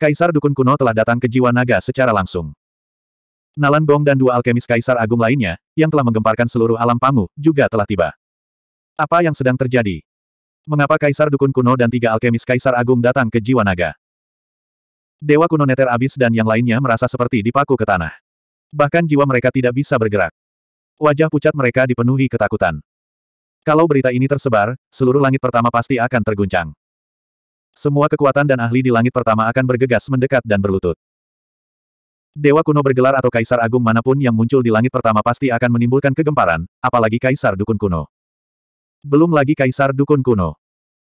Kaisar Dukun Kuno telah datang ke jiwa naga secara langsung. Nalan Gong dan dua alkemis Kaisar Agung lainnya, yang telah menggemparkan seluruh alam pangu, juga telah tiba. Apa yang sedang terjadi? Mengapa Kaisar Dukun Kuno dan tiga alkemis Kaisar Agung datang ke jiwa naga? Dewa Kuno Neter Abis dan yang lainnya merasa seperti dipaku ke tanah. Bahkan jiwa mereka tidak bisa bergerak. Wajah pucat mereka dipenuhi ketakutan. Kalau berita ini tersebar, seluruh langit pertama pasti akan terguncang. Semua kekuatan dan ahli di langit pertama akan bergegas mendekat dan berlutut. Dewa kuno bergelar atau kaisar agung manapun yang muncul di langit pertama pasti akan menimbulkan kegemparan, apalagi kaisar dukun kuno. Belum lagi kaisar dukun kuno.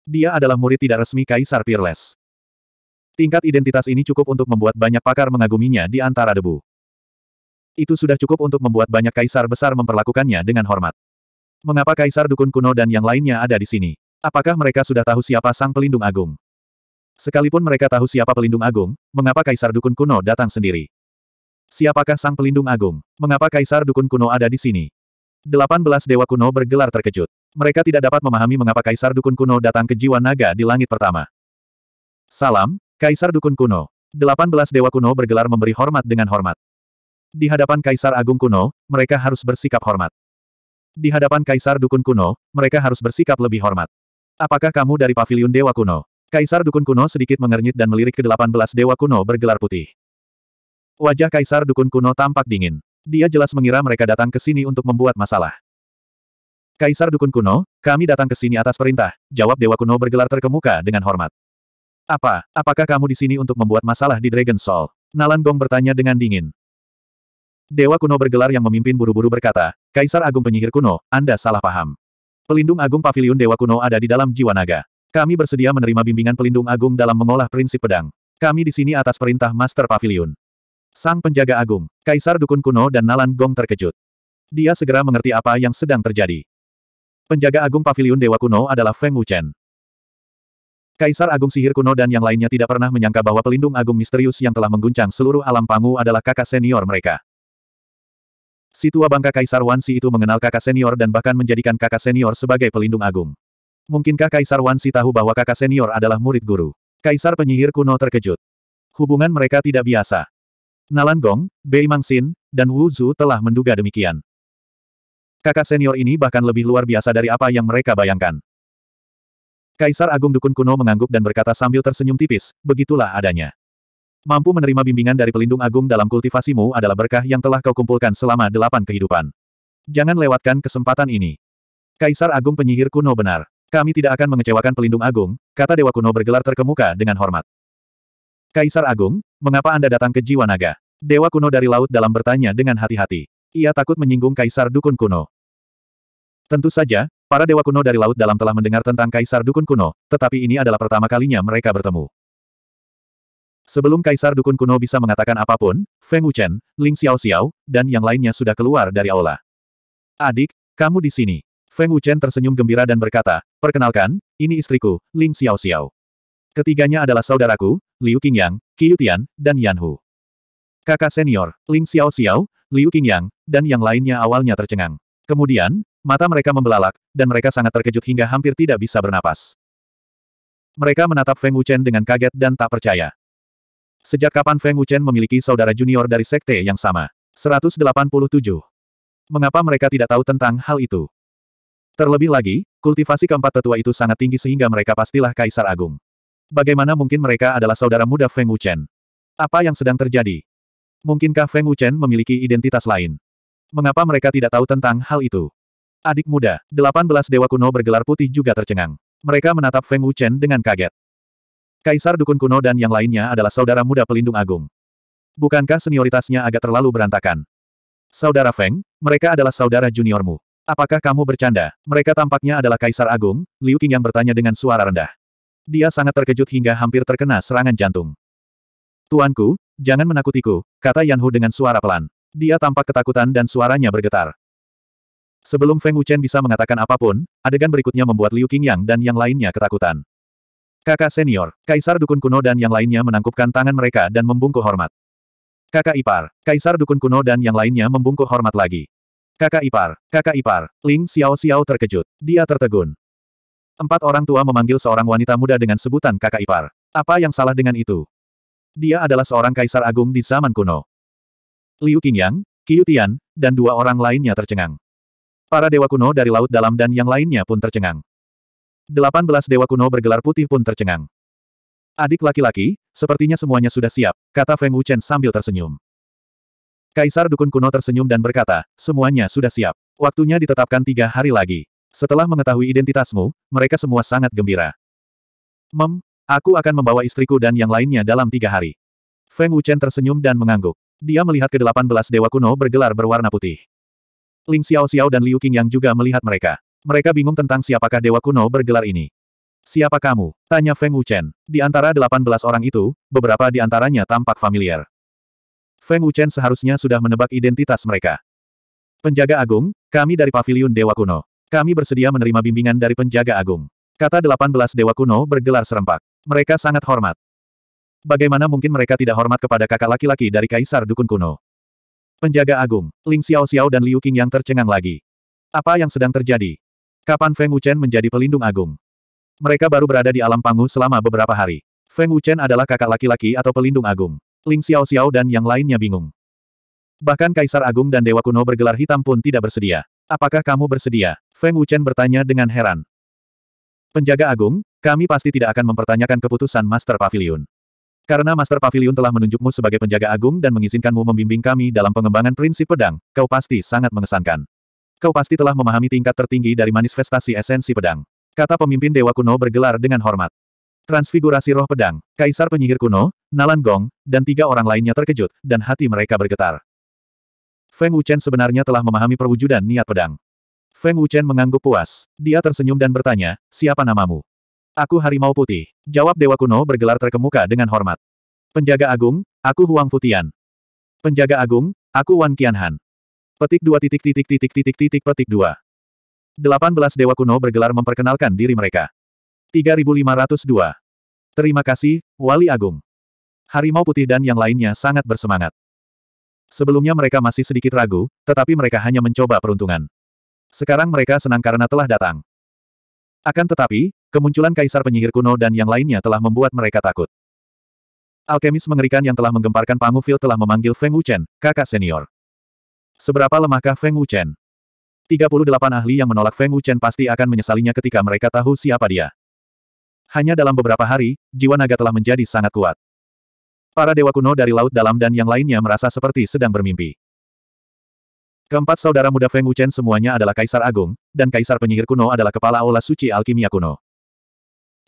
Dia adalah murid tidak resmi kaisar Peerless. Tingkat identitas ini cukup untuk membuat banyak pakar mengaguminya di antara debu. Itu sudah cukup untuk membuat banyak kaisar besar memperlakukannya dengan hormat. Mengapa kaisar dukun kuno dan yang lainnya ada di sini? Apakah mereka sudah tahu siapa sang pelindung agung? Sekalipun mereka tahu siapa pelindung agung, mengapa kaisar dukun kuno datang sendiri? Siapakah sang pelindung agung? Mengapa kaisar dukun kuno ada di sini? Delapan belas dewa kuno bergelar terkejut. Mereka tidak dapat memahami mengapa kaisar dukun kuno datang ke jiwa naga di langit pertama. Salam, kaisar dukun kuno. Delapan belas dewa kuno bergelar memberi hormat dengan hormat. Di hadapan kaisar agung kuno, mereka harus bersikap hormat. Di hadapan kaisar dukun kuno, mereka harus bersikap lebih hormat. Apakah kamu dari Paviliun dewa kuno? Kaisar Dukun Kuno sedikit mengernyit dan melirik ke delapan belas Dewa Kuno bergelar putih. Wajah Kaisar Dukun Kuno tampak dingin. Dia jelas mengira mereka datang ke sini untuk membuat masalah. Kaisar Dukun Kuno, kami datang ke sini atas perintah, jawab Dewa Kuno bergelar terkemuka dengan hormat. Apa, apakah kamu di sini untuk membuat masalah di Dragon Soul? Nalan Gong bertanya dengan dingin. Dewa Kuno bergelar yang memimpin buru-buru berkata, Kaisar Agung Penyihir Kuno, Anda salah paham. Pelindung Agung Paviliun Dewa Kuno ada di dalam jiwa naga. Kami bersedia menerima bimbingan pelindung agung dalam mengolah prinsip pedang. Kami di sini atas perintah Master Pavilion. Sang penjaga agung, Kaisar Dukun Kuno dan Nalan Gong terkejut. Dia segera mengerti apa yang sedang terjadi. Penjaga agung Pavilion Dewa Kuno adalah Feng Wuchen. Kaisar Agung Sihir Kuno dan yang lainnya tidak pernah menyangka bahwa pelindung agung misterius yang telah mengguncang seluruh alam pangu adalah kakak senior mereka. Si bangka Kaisar Wansi itu mengenal kakak senior dan bahkan menjadikan kakak senior sebagai pelindung agung. Mungkinkah Kaisar Wansi tahu bahwa kakak senior adalah murid guru? Kaisar penyihir kuno terkejut. Hubungan mereka tidak biasa. Nalan Gong, Bei Mangsin, dan Wu Zhu telah menduga demikian. Kakak senior ini bahkan lebih luar biasa dari apa yang mereka bayangkan. Kaisar Agung Dukun Kuno mengangguk dan berkata sambil tersenyum tipis, begitulah adanya. Mampu menerima bimbingan dari pelindung agung dalam kultivasimu adalah berkah yang telah kau kumpulkan selama delapan kehidupan. Jangan lewatkan kesempatan ini. Kaisar Agung penyihir kuno benar. Kami tidak akan mengecewakan pelindung agung, kata Dewa Kuno bergelar terkemuka dengan hormat. Kaisar Agung, mengapa Anda datang ke Jiwa Naga? Dewa Kuno dari Laut Dalam bertanya dengan hati-hati. Ia takut menyinggung Kaisar Dukun Kuno. Tentu saja, para Dewa Kuno dari Laut Dalam telah mendengar tentang Kaisar Dukun Kuno, tetapi ini adalah pertama kalinya mereka bertemu. Sebelum Kaisar Dukun Kuno bisa mengatakan apapun, Feng Wuchen, Ling Xiao Xiao, dan yang lainnya sudah keluar dari aula. Adik, kamu di sini. Feng Wuchen tersenyum gembira dan berkata, Perkenalkan, ini istriku, Ling Xiao Xiao. Ketiganya adalah saudaraku, Liu Qingyang, Qiu Tian, dan Yan Hu. Kakak senior, Ling Xiao Xiao, Liu Qingyang, dan yang lainnya awalnya tercengang. Kemudian, mata mereka membelalak, dan mereka sangat terkejut hingga hampir tidak bisa bernapas. Mereka menatap Feng Wuchen dengan kaget dan tak percaya. Sejak kapan Feng Wuchen memiliki saudara junior dari sekte yang sama? 187. Mengapa mereka tidak tahu tentang hal itu? Terlebih lagi, Kultivasi keempat tetua itu sangat tinggi sehingga mereka pastilah kaisar agung. Bagaimana mungkin mereka adalah saudara muda Feng Wuchen? Apa yang sedang terjadi? Mungkinkah Feng Wuchen memiliki identitas lain? Mengapa mereka tidak tahu tentang hal itu? Adik muda, 18 dewa kuno bergelar putih juga tercengang. Mereka menatap Feng Wuchen dengan kaget. Kaisar Dukun Kuno dan yang lainnya adalah saudara muda pelindung agung. Bukankah senioritasnya agak terlalu berantakan? Saudara Feng, mereka adalah saudara juniormu. Apakah kamu bercanda? Mereka tampaknya adalah Kaisar Agung, Liu Qing yang bertanya dengan suara rendah. Dia sangat terkejut hingga hampir terkena serangan jantung. Tuanku, jangan menakutiku, kata Yanhu dengan suara pelan. Dia tampak ketakutan dan suaranya bergetar. Sebelum Feng Wuchen bisa mengatakan apapun, adegan berikutnya membuat Liu Qingyang dan yang lainnya ketakutan. Kakak senior, Kaisar Dukun Kuno dan yang lainnya menangkupkan tangan mereka dan membungkuk hormat. Kakak ipar, Kaisar Dukun Kuno dan yang lainnya membungkuk hormat lagi. Kakak ipar, kakak ipar, Ling Xiao Xiao terkejut. Dia tertegun. Empat orang tua memanggil seorang wanita muda dengan sebutan kakak ipar. Apa yang salah dengan itu? Dia adalah seorang kaisar agung di zaman kuno. Liu Qingyang, Qiu Tian, dan dua orang lainnya tercengang. Para dewa kuno dari Laut Dalam dan yang lainnya pun tercengang. Delapan belas dewa kuno bergelar putih pun tercengang. Adik laki-laki, sepertinya semuanya sudah siap, kata Feng Wuchen sambil tersenyum. Kaisar Dukun kuno tersenyum dan berkata, semuanya sudah siap. Waktunya ditetapkan tiga hari lagi. Setelah mengetahui identitasmu, mereka semua sangat gembira. Mem, aku akan membawa istriku dan yang lainnya dalam tiga hari. Feng Wuchen tersenyum dan mengangguk. Dia melihat ke-18 dewa kuno bergelar berwarna putih. Ling Xiao Xiao dan Liu Qing yang juga melihat mereka. Mereka bingung tentang siapakah dewa kuno bergelar ini. Siapa kamu? Tanya Feng Wuchen. Di antara 18 orang itu, beberapa di antaranya tampak familiar. Feng Wuchen seharusnya sudah menebak identitas mereka. Penjaga Agung, kami dari Paviliun Dewa Kuno. Kami bersedia menerima bimbingan dari Penjaga Agung. Kata 18 Dewa Kuno bergelar serempak. Mereka sangat hormat. Bagaimana mungkin mereka tidak hormat kepada kakak laki-laki dari Kaisar Dukun Kuno? Penjaga Agung, Ling Xiao Xiao dan Liu Qing yang tercengang lagi. Apa yang sedang terjadi? Kapan Feng Wuchen menjadi pelindung Agung? Mereka baru berada di alam panggung selama beberapa hari. Feng Wuchen adalah kakak laki-laki atau pelindung Agung. Ling Xiao Xiao dan yang lainnya bingung. Bahkan Kaisar Agung dan Dewa Kuno bergelar hitam pun tidak bersedia. Apakah kamu bersedia? Feng Wuchen bertanya dengan heran. Penjaga Agung, kami pasti tidak akan mempertanyakan keputusan Master Pavilion. Karena Master Pavilion telah menunjukmu sebagai penjaga agung dan mengizinkanmu membimbing kami dalam pengembangan prinsip pedang, kau pasti sangat mengesankan. Kau pasti telah memahami tingkat tertinggi dari manifestasi esensi pedang. Kata pemimpin Dewa Kuno bergelar dengan hormat. Transfigurasi roh pedang, kaisar penyihir kuno, Nalan Gong, dan tiga orang lainnya terkejut, dan hati mereka bergetar. Feng Wuchen sebenarnya telah memahami perwujudan niat pedang. Feng Wuchen mengangguk puas. Dia tersenyum dan bertanya, siapa namamu? Aku Harimau Putih. Jawab Dewa Kuno bergelar terkemuka dengan hormat. Penjaga Agung, aku Huang Futian. Penjaga Agung, aku Wan Qianhan. Petik dua titik titik titik titik titik petik dua. Delapan belas Dewa Kuno bergelar memperkenalkan diri mereka. 3502. Terima kasih, Wali Agung. Harimau Putih dan yang lainnya sangat bersemangat. Sebelumnya mereka masih sedikit ragu, tetapi mereka hanya mencoba peruntungan. Sekarang mereka senang karena telah datang. Akan tetapi, kemunculan kaisar penyihir kuno dan yang lainnya telah membuat mereka takut. Alkemis mengerikan yang telah menggemparkan Pangufil telah memanggil Feng Wuchen, kakak senior. Seberapa lemahkah Feng Wuchen? 38 ahli yang menolak Feng Wuchen pasti akan menyesalinya ketika mereka tahu siapa dia. Hanya dalam beberapa hari, jiwa naga telah menjadi sangat kuat. Para dewa kuno dari Laut Dalam dan yang lainnya merasa seperti sedang bermimpi. Keempat saudara muda Feng Wuchen semuanya adalah Kaisar Agung, dan Kaisar Penyihir Kuno adalah Kepala Aula Suci Alkimia Kuno.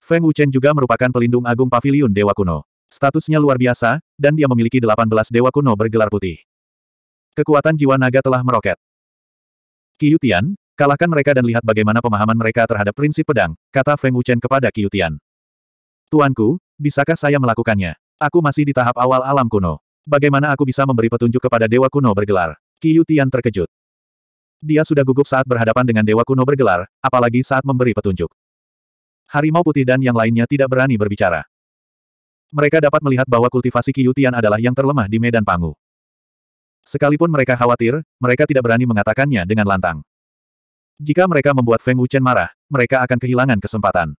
Feng Wuchen juga merupakan pelindung agung paviliun Dewa Kuno. Statusnya luar biasa, dan dia memiliki 18 Dewa Kuno bergelar putih. Kekuatan jiwa naga telah meroket. Qiyutian, Kalahkan mereka dan lihat bagaimana pemahaman mereka terhadap prinsip pedang, kata Feng Wuchen kepada Qiutian. Tuanku, bisakah saya melakukannya? Aku masih di tahap awal alam kuno. Bagaimana aku bisa memberi petunjuk kepada Dewa Kuno bergelar? Qiutian terkejut. Dia sudah gugup saat berhadapan dengan Dewa Kuno bergelar, apalagi saat memberi petunjuk. Harimau putih dan yang lainnya tidak berani berbicara. Mereka dapat melihat bahwa kultivasi Qiutian adalah yang terlemah di medan pangu. Sekalipun mereka khawatir, mereka tidak berani mengatakannya dengan lantang. Jika mereka membuat Feng Wuchen marah, mereka akan kehilangan kesempatan.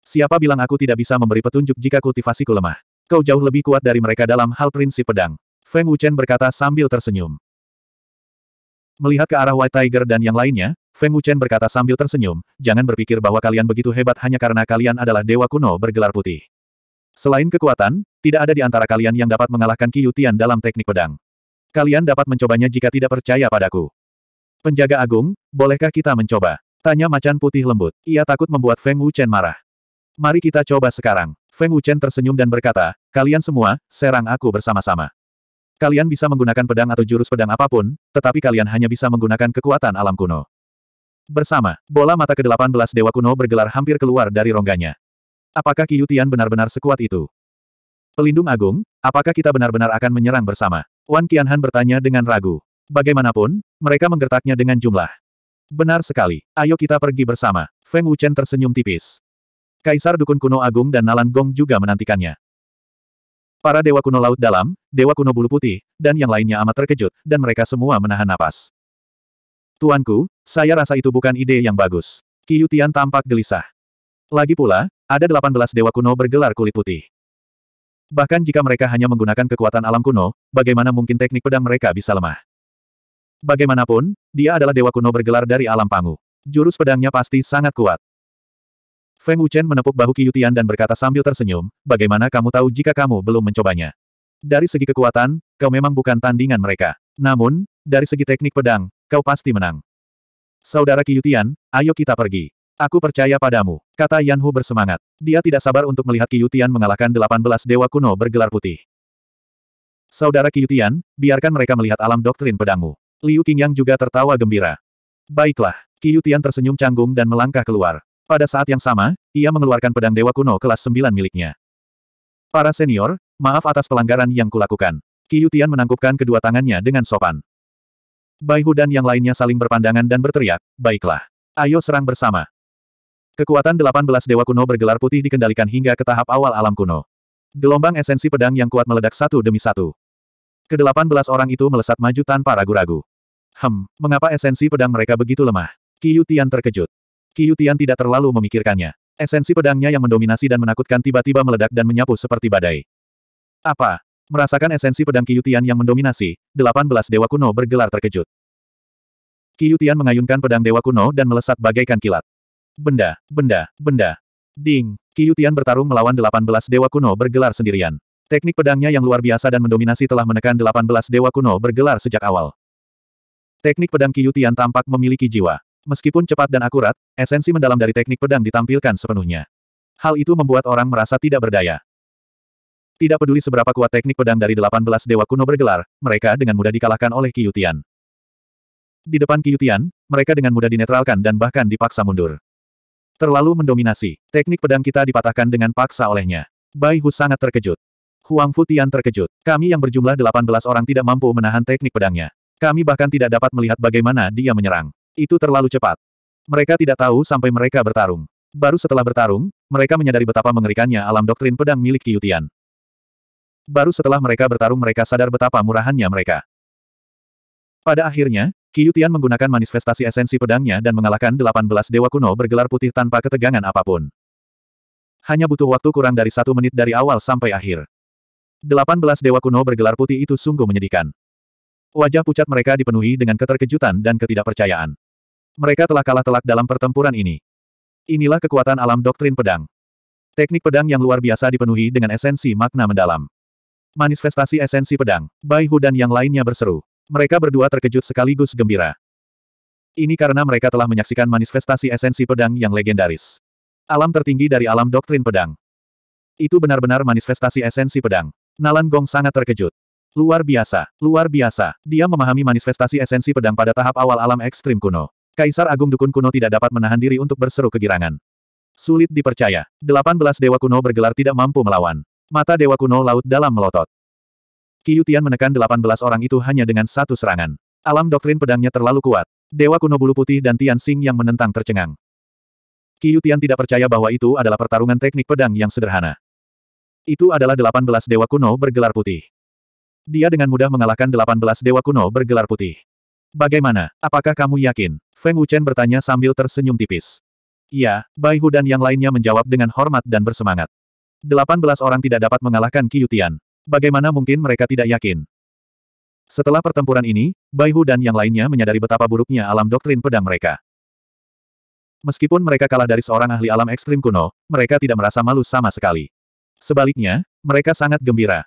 Siapa bilang aku tidak bisa memberi petunjuk jika kultivasiku lemah? Kau jauh lebih kuat dari mereka dalam hal prinsip pedang. Feng Wuchen berkata sambil tersenyum. Melihat ke arah White Tiger dan yang lainnya, Feng Wuchen berkata sambil tersenyum, jangan berpikir bahwa kalian begitu hebat hanya karena kalian adalah dewa kuno bergelar putih. Selain kekuatan, tidak ada di antara kalian yang dapat mengalahkan Qiyutian dalam teknik pedang. Kalian dapat mencobanya jika tidak percaya padaku. Penjaga agung, bolehkah kita mencoba? Tanya macan putih lembut. Ia takut membuat Feng Wuchen marah. Mari kita coba sekarang. Feng Wuchen tersenyum dan berkata, kalian semua, serang aku bersama-sama. Kalian bisa menggunakan pedang atau jurus pedang apapun, tetapi kalian hanya bisa menggunakan kekuatan alam kuno. Bersama, bola mata ke-18 Dewa Kuno bergelar hampir keluar dari rongganya. Apakah Kiyutian benar-benar sekuat itu? Pelindung Agung, apakah kita benar-benar akan menyerang bersama? Wan Qianhan bertanya dengan ragu. Bagaimanapun, mereka menggertaknya dengan jumlah. Benar sekali, ayo kita pergi bersama. Feng Wuchen tersenyum tipis. Kaisar Dukun Kuno Agung dan Nalan Gong juga menantikannya. Para Dewa Kuno Laut Dalam, Dewa Kuno Bulu Putih, dan yang lainnya amat terkejut, dan mereka semua menahan napas. Tuanku, saya rasa itu bukan ide yang bagus. Kiyutian tampak gelisah. Lagi pula, ada 18 Dewa Kuno bergelar kulit putih. Bahkan jika mereka hanya menggunakan kekuatan alam kuno, bagaimana mungkin teknik pedang mereka bisa lemah? Bagaimanapun, dia adalah dewa kuno bergelar dari alam pangu. Jurus pedangnya pasti sangat kuat. Feng Wuchen menepuk bahu Qiyutian dan berkata sambil tersenyum, bagaimana kamu tahu jika kamu belum mencobanya? Dari segi kekuatan, kau memang bukan tandingan mereka. Namun, dari segi teknik pedang, kau pasti menang. Saudara Qiyutian, ayo kita pergi. Aku percaya padamu, kata Yan Hu bersemangat. Dia tidak sabar untuk melihat Qiyutian mengalahkan 18 dewa kuno bergelar putih. Saudara Qiyutian, biarkan mereka melihat alam doktrin pedangmu. Liu Qingyang juga tertawa gembira. Baiklah, Qiu Tian tersenyum canggung dan melangkah keluar. Pada saat yang sama, ia mengeluarkan pedang dewa kuno kelas 9 miliknya. Para senior, maaf atas pelanggaran yang kulakukan. Qiu Tian menangkupkan kedua tangannya dengan sopan. Bai Hu dan yang lainnya saling berpandangan dan berteriak, baiklah. Ayo serang bersama. Kekuatan 18 dewa kuno bergelar putih dikendalikan hingga ke tahap awal alam kuno. Gelombang esensi pedang yang kuat meledak satu demi satu. Kedelapan belas orang itu melesat maju tanpa ragu-ragu. Hem, mengapa esensi pedang mereka begitu lemah? Qiu Tian terkejut. Qiu Tian tidak terlalu memikirkannya. Esensi pedangnya yang mendominasi dan menakutkan tiba-tiba meledak dan menyapu seperti badai. Apa? Merasakan esensi pedang Qiu Tian yang mendominasi, 18 dewa kuno bergelar terkejut. Qiu Tian mengayunkan pedang dewa kuno dan melesat bagaikan kilat. Benda, benda, benda. Ding, Qiu Tian bertarung melawan 18 dewa kuno bergelar sendirian. Teknik pedangnya yang luar biasa dan mendominasi telah menekan 18 dewa kuno bergelar sejak awal. Teknik pedang Qiutian tampak memiliki jiwa. Meskipun cepat dan akurat, esensi mendalam dari teknik pedang ditampilkan sepenuhnya. Hal itu membuat orang merasa tidak berdaya. Tidak peduli seberapa kuat teknik pedang dari 18 dewa kuno bergelar, mereka dengan mudah dikalahkan oleh Qiutian. Di depan Qiutian, mereka dengan mudah dinetralkan dan bahkan dipaksa mundur. Terlalu mendominasi, teknik pedang kita dipatahkan dengan paksa olehnya. Bai Hu sangat terkejut. Huang Futian terkejut. Kami yang berjumlah 18 orang tidak mampu menahan teknik pedangnya. Kami bahkan tidak dapat melihat bagaimana dia menyerang. Itu terlalu cepat. Mereka tidak tahu sampai mereka bertarung. Baru setelah bertarung, mereka menyadari betapa mengerikannya alam doktrin pedang milik Qiutian. Baru setelah mereka bertarung mereka sadar betapa murahannya mereka. Pada akhirnya, Qiutian menggunakan manifestasi esensi pedangnya dan mengalahkan 18 dewa kuno bergelar putih tanpa ketegangan apapun. Hanya butuh waktu kurang dari satu menit dari awal sampai akhir. 18 dewa kuno bergelar putih itu sungguh menyedihkan. Wajah pucat mereka dipenuhi dengan keterkejutan dan ketidakpercayaan. Mereka telah kalah telak dalam pertempuran ini. Inilah kekuatan alam doktrin pedang. Teknik pedang yang luar biasa dipenuhi dengan esensi makna mendalam. Manifestasi esensi pedang, Bai Hu dan yang lainnya berseru. Mereka berdua terkejut sekaligus gembira. Ini karena mereka telah menyaksikan manifestasi esensi pedang yang legendaris. Alam tertinggi dari alam doktrin pedang. Itu benar-benar manifestasi esensi pedang. Nalan Gong sangat terkejut. Luar biasa, luar biasa. Dia memahami manifestasi esensi pedang pada tahap awal alam ekstrim kuno. Kaisar Agung Dukun Kuno tidak dapat menahan diri untuk berseru kegirangan. Sulit dipercaya. 18 dewa kuno bergelar tidak mampu melawan. Mata dewa kuno laut dalam melotot. Tian menekan 18 orang itu hanya dengan satu serangan. Alam doktrin pedangnya terlalu kuat. Dewa kuno bulu putih dan Tian Xing yang menentang tercengang. Tian tidak percaya bahwa itu adalah pertarungan teknik pedang yang sederhana. Itu adalah 18 dewa kuno bergelar putih. Dia dengan mudah mengalahkan 18 dewa kuno bergelar putih. Bagaimana, apakah kamu yakin? Feng Wuchen bertanya sambil tersenyum tipis. Ya, Bai Hu dan yang lainnya menjawab dengan hormat dan bersemangat. 18 orang tidak dapat mengalahkan Qiutian. Bagaimana mungkin mereka tidak yakin? Setelah pertempuran ini, Bai Hu dan yang lainnya menyadari betapa buruknya alam doktrin pedang mereka. Meskipun mereka kalah dari seorang ahli alam ekstrim kuno, mereka tidak merasa malu sama sekali. Sebaliknya, mereka sangat gembira.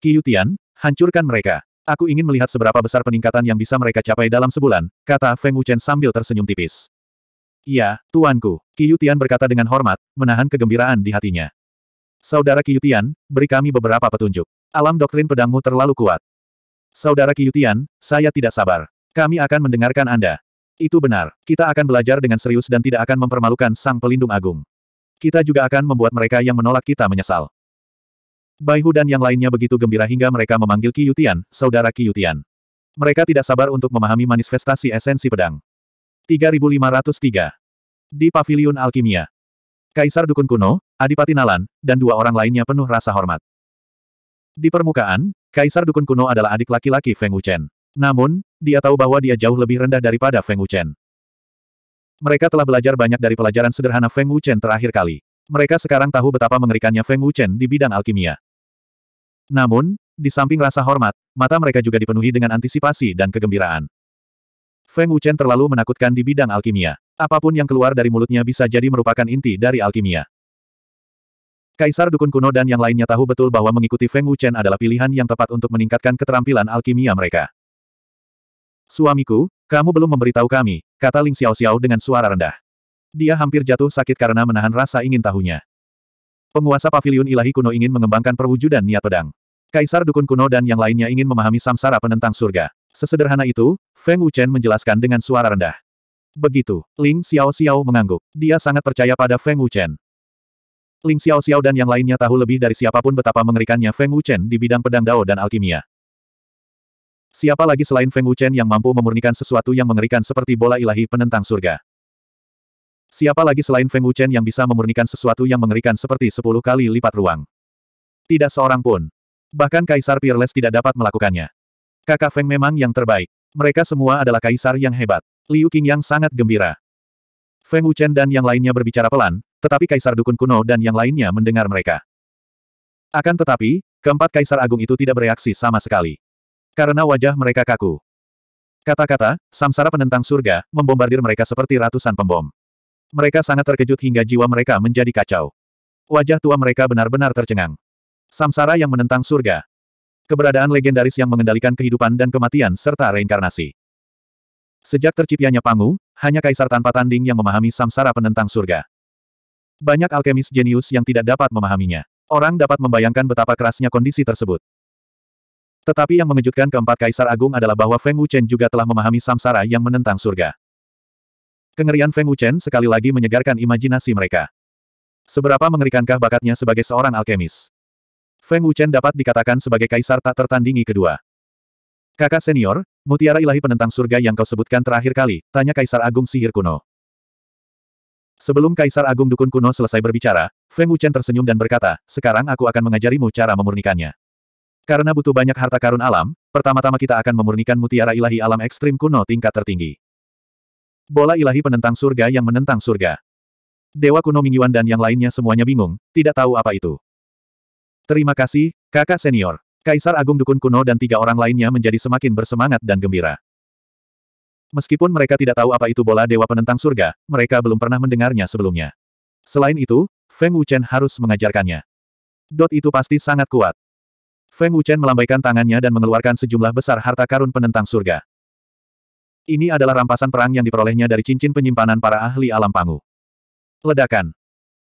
Qiutian. Hancurkan mereka. Aku ingin melihat seberapa besar peningkatan yang bisa mereka capai dalam sebulan, kata Feng Wuchen sambil tersenyum tipis. Ya, tuanku, Qiu Yutian berkata dengan hormat, menahan kegembiraan di hatinya. Saudara Qiu Yutian, beri kami beberapa petunjuk. Alam doktrin pedangmu terlalu kuat. Saudara Qiu Yutian, saya tidak sabar. Kami akan mendengarkan Anda. Itu benar, kita akan belajar dengan serius dan tidak akan mempermalukan Sang Pelindung Agung. Kita juga akan membuat mereka yang menolak kita menyesal. Bai dan yang lainnya begitu gembira hingga mereka memanggil Qi Yutian, saudara Qi Yutian. Mereka tidak sabar untuk memahami manifestasi esensi pedang. 3503. Di Paviliun Alkimia. Kaisar Dukun Kuno, Adipati Nalan, dan dua orang lainnya penuh rasa hormat. Di permukaan, Kaisar Dukun Kuno adalah adik laki-laki Feng Wuchen. Namun, dia tahu bahwa dia jauh lebih rendah daripada Feng Wuchen. Mereka telah belajar banyak dari pelajaran sederhana Feng Wuchen terakhir kali. Mereka sekarang tahu betapa mengerikannya Feng Wuchen di bidang alkimia. Namun, di samping rasa hormat, mata mereka juga dipenuhi dengan antisipasi dan kegembiraan. Feng Wuchen terlalu menakutkan di bidang alkimia. Apapun yang keluar dari mulutnya bisa jadi merupakan inti dari alkimia. Kaisar Dukun Kuno dan yang lainnya tahu betul bahwa mengikuti Feng Wuchen adalah pilihan yang tepat untuk meningkatkan keterampilan alkimia mereka. Suamiku, kamu belum memberitahu kami, kata Ling Xiao Xiao dengan suara rendah. Dia hampir jatuh sakit karena menahan rasa ingin tahunya. Penguasa Paviliun ilahi kuno ingin mengembangkan perwujudan niat pedang. Kaisar Dukun Kuno dan yang lainnya ingin memahami samsara penentang surga. Sesederhana itu, Feng Wuchen menjelaskan dengan suara rendah. Begitu, Ling Xiao Xiao mengangguk. Dia sangat percaya pada Feng Wuchen. Ling Xiao Xiao dan yang lainnya tahu lebih dari siapapun betapa mengerikannya Feng Wuchen di bidang pedang dao dan alkimia. Siapa lagi selain Feng Wuchen yang mampu memurnikan sesuatu yang mengerikan seperti bola ilahi penentang surga? Siapa lagi selain Feng Wuchen yang bisa memurnikan sesuatu yang mengerikan seperti sepuluh kali lipat ruang? Tidak seorang pun. Bahkan Kaisar Peerless tidak dapat melakukannya. Kakak Feng memang yang terbaik. Mereka semua adalah kaisar yang hebat. Liu yang sangat gembira. Feng Wuchen dan yang lainnya berbicara pelan, tetapi kaisar dukun kuno dan yang lainnya mendengar mereka. Akan tetapi, keempat kaisar agung itu tidak bereaksi sama sekali. Karena wajah mereka kaku. Kata-kata, samsara penentang surga, membombardir mereka seperti ratusan pembom. Mereka sangat terkejut hingga jiwa mereka menjadi kacau. Wajah tua mereka benar-benar tercengang. Samsara yang menentang surga. Keberadaan legendaris yang mengendalikan kehidupan dan kematian serta reinkarnasi. Sejak terciptanya Pangu, hanya kaisar tanpa tanding yang memahami samsara penentang surga. Banyak alkemis jenius yang tidak dapat memahaminya. Orang dapat membayangkan betapa kerasnya kondisi tersebut. Tetapi yang mengejutkan keempat kaisar agung adalah bahwa Feng Wuchen juga telah memahami samsara yang menentang surga. Kengerian Feng Wuchen sekali lagi menyegarkan imajinasi mereka. Seberapa mengerikankah bakatnya sebagai seorang alkemis? Feng Wuchen dapat dikatakan sebagai kaisar tak tertandingi kedua. Kakak senior, mutiara ilahi penentang surga yang kau sebutkan terakhir kali, tanya Kaisar Agung Sihir Kuno. Sebelum Kaisar Agung Dukun Kuno selesai berbicara, Feng Wuchen tersenyum dan berkata, sekarang aku akan mengajarimu cara memurnikannya. Karena butuh banyak harta karun alam, pertama-tama kita akan memurnikan mutiara ilahi alam ekstrim kuno tingkat tertinggi. Bola ilahi penentang surga yang menentang surga. Dewa kuno Mingyuan dan yang lainnya semuanya bingung, tidak tahu apa itu. Terima kasih, kakak senior. Kaisar Agung Dukun Kuno dan tiga orang lainnya menjadi semakin bersemangat dan gembira. Meskipun mereka tidak tahu apa itu bola dewa penentang surga, mereka belum pernah mendengarnya sebelumnya. Selain itu, Feng Wuchen harus mengajarkannya. Dot itu pasti sangat kuat. Feng Wuchen melambaikan tangannya dan mengeluarkan sejumlah besar harta karun penentang surga. Ini adalah rampasan perang yang diperolehnya dari cincin penyimpanan para ahli alam pangu. Ledakan.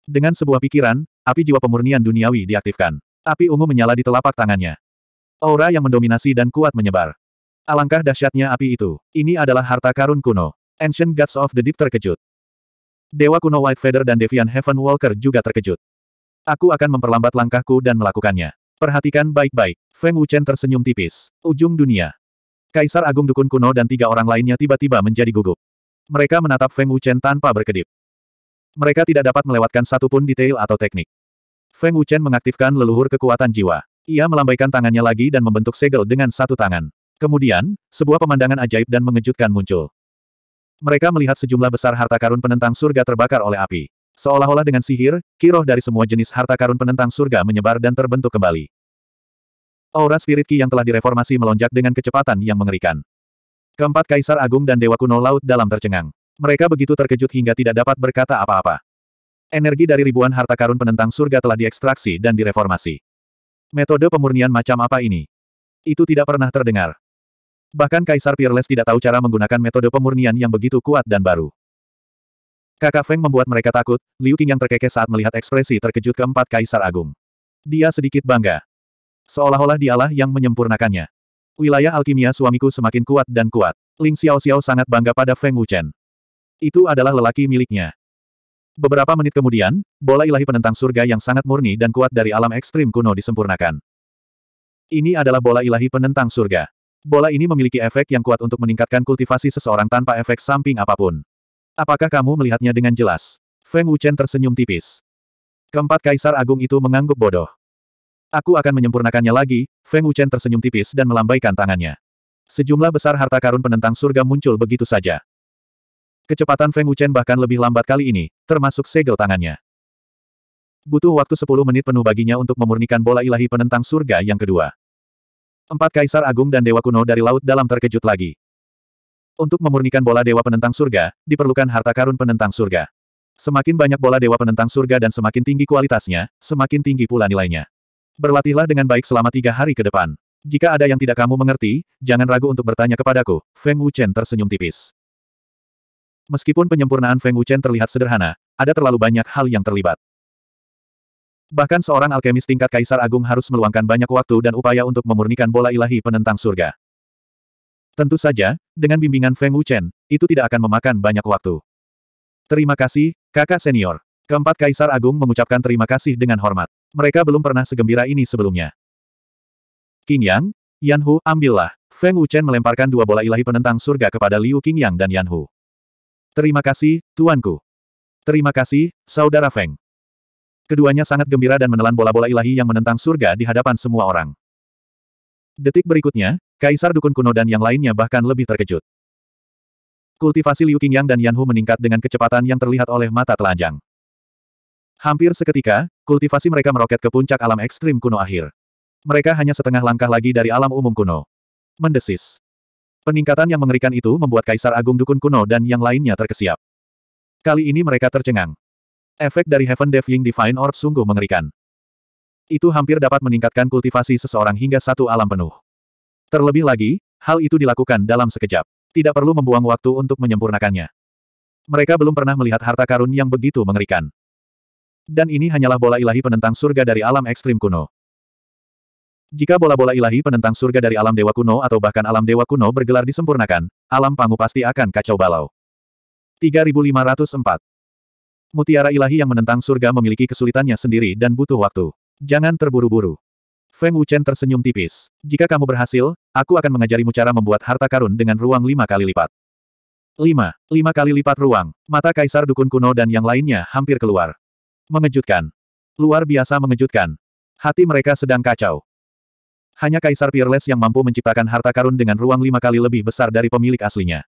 Dengan sebuah pikiran, api jiwa pemurnian duniawi diaktifkan. Api ungu menyala di telapak tangannya. Aura yang mendominasi dan kuat menyebar. Alangkah dahsyatnya api itu. Ini adalah harta karun kuno. Ancient Gods of the Deep terkejut. Dewa kuno White Feather dan Devian Heaven Walker juga terkejut. Aku akan memperlambat langkahku dan melakukannya. Perhatikan baik-baik. Feng Wuchen tersenyum tipis. Ujung dunia. Kaisar Agung Dukun Kuno dan tiga orang lainnya tiba-tiba menjadi gugup. Mereka menatap Feng Wuchen tanpa berkedip. Mereka tidak dapat melewatkan satupun detail atau teknik. Feng Wuchen mengaktifkan leluhur kekuatan jiwa. Ia melambaikan tangannya lagi dan membentuk segel dengan satu tangan. Kemudian, sebuah pemandangan ajaib dan mengejutkan muncul. Mereka melihat sejumlah besar harta karun penentang surga terbakar oleh api. Seolah-olah dengan sihir, kiroh dari semua jenis harta karun penentang surga menyebar dan terbentuk kembali. Aura spirit ki yang telah direformasi melonjak dengan kecepatan yang mengerikan. Keempat kaisar agung dan dewa kuno laut dalam tercengang. Mereka begitu terkejut hingga tidak dapat berkata apa-apa. Energi dari ribuan harta karun penentang surga telah diekstraksi dan direformasi. Metode pemurnian macam apa ini? Itu tidak pernah terdengar. Bahkan Kaisar Peerless tidak tahu cara menggunakan metode pemurnian yang begitu kuat dan baru. Kakak Feng membuat mereka takut, Liu Qing yang terkekeh saat melihat ekspresi terkejut keempat Kaisar Agung. Dia sedikit bangga. Seolah-olah dialah yang menyempurnakannya. Wilayah alkimia suamiku semakin kuat dan kuat. Ling Xiao Xiao sangat bangga pada Feng Wuchen. Itu adalah lelaki miliknya. Beberapa menit kemudian, bola ilahi penentang surga yang sangat murni dan kuat dari alam ekstrim kuno disempurnakan. Ini adalah bola ilahi penentang surga. Bola ini memiliki efek yang kuat untuk meningkatkan kultivasi seseorang tanpa efek samping apapun. Apakah kamu melihatnya dengan jelas? Feng Wuchen tersenyum tipis. Keempat kaisar agung itu mengangguk bodoh. Aku akan menyempurnakannya lagi, Feng Wuchen tersenyum tipis dan melambaikan tangannya. Sejumlah besar harta karun penentang surga muncul begitu saja. Kecepatan Feng Wuchen bahkan lebih lambat kali ini, termasuk segel tangannya. Butuh waktu 10 menit penuh baginya untuk memurnikan bola ilahi penentang surga yang kedua. Empat kaisar agung dan dewa kuno dari laut dalam terkejut lagi. Untuk memurnikan bola dewa penentang surga, diperlukan harta karun penentang surga. Semakin banyak bola dewa penentang surga dan semakin tinggi kualitasnya, semakin tinggi pula nilainya. Berlatihlah dengan baik selama tiga hari ke depan. Jika ada yang tidak kamu mengerti, jangan ragu untuk bertanya kepadaku. Feng Wuchen tersenyum tipis. Meskipun penyempurnaan Feng Wuchen terlihat sederhana, ada terlalu banyak hal yang terlibat. Bahkan seorang alkemis tingkat Kaisar Agung harus meluangkan banyak waktu dan upaya untuk memurnikan bola ilahi penentang surga. Tentu saja, dengan bimbingan Feng Wuchen, itu tidak akan memakan banyak waktu. Terima kasih, kakak senior. Keempat Kaisar Agung mengucapkan terima kasih dengan hormat. Mereka belum pernah segembira ini sebelumnya. King Yang, Yan Hu, ambillah. Feng Wuchen melemparkan dua bola ilahi penentang surga kepada Liu King Yang dan Yan Hu. Terima kasih, tuanku. Terima kasih, saudara Feng. Keduanya sangat gembira dan menelan bola-bola ilahi yang menentang surga di hadapan semua orang. Detik berikutnya, Kaisar Dukun Kuno dan yang lainnya bahkan lebih terkejut. Kultivasi Liu Qingyang dan Yanhu meningkat dengan kecepatan yang terlihat oleh mata telanjang. Hampir seketika, kultivasi mereka meroket ke puncak alam ekstrim kuno akhir. Mereka hanya setengah langkah lagi dari alam umum kuno. Mendesis. Peningkatan yang mengerikan itu membuat Kaisar Agung Dukun Kuno dan yang lainnya terkesiap. Kali ini mereka tercengang. Efek dari Heaven Defying Divine Orb sungguh mengerikan. Itu hampir dapat meningkatkan kultivasi seseorang hingga satu alam penuh. Terlebih lagi, hal itu dilakukan dalam sekejap. Tidak perlu membuang waktu untuk menyempurnakannya. Mereka belum pernah melihat harta karun yang begitu mengerikan. Dan ini hanyalah bola ilahi penentang surga dari alam ekstrim kuno. Jika bola-bola ilahi penentang surga dari alam dewa kuno atau bahkan alam dewa kuno bergelar disempurnakan, alam pangu pasti akan kacau balau. 3504 Mutiara ilahi yang menentang surga memiliki kesulitannya sendiri dan butuh waktu. Jangan terburu-buru. Feng Wuchen tersenyum tipis. Jika kamu berhasil, aku akan mengajarimu cara membuat harta karun dengan ruang lima kali lipat. 5. 5 kali lipat ruang. Mata kaisar dukun kuno dan yang lainnya hampir keluar. Mengejutkan. Luar biasa mengejutkan. Hati mereka sedang kacau. Hanya Kaisar Peerless yang mampu menciptakan harta karun dengan ruang lima kali lebih besar dari pemilik aslinya.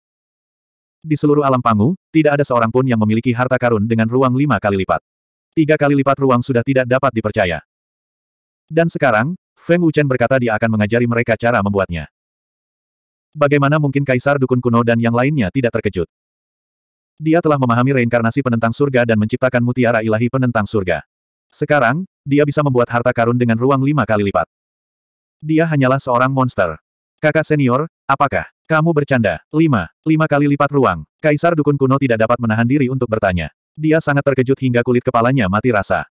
Di seluruh alam pangu, tidak ada seorang pun yang memiliki harta karun dengan ruang lima kali lipat. Tiga kali lipat ruang sudah tidak dapat dipercaya. Dan sekarang, Feng Wuchen berkata dia akan mengajari mereka cara membuatnya. Bagaimana mungkin Kaisar Dukun Kuno dan yang lainnya tidak terkejut? Dia telah memahami reinkarnasi penentang surga dan menciptakan mutiara ilahi penentang surga. Sekarang, dia bisa membuat harta karun dengan ruang lima kali lipat. Dia hanyalah seorang monster. Kakak senior, apakah? Kamu bercanda. Lima. Lima kali lipat ruang. Kaisar Dukun Kuno tidak dapat menahan diri untuk bertanya. Dia sangat terkejut hingga kulit kepalanya mati rasa.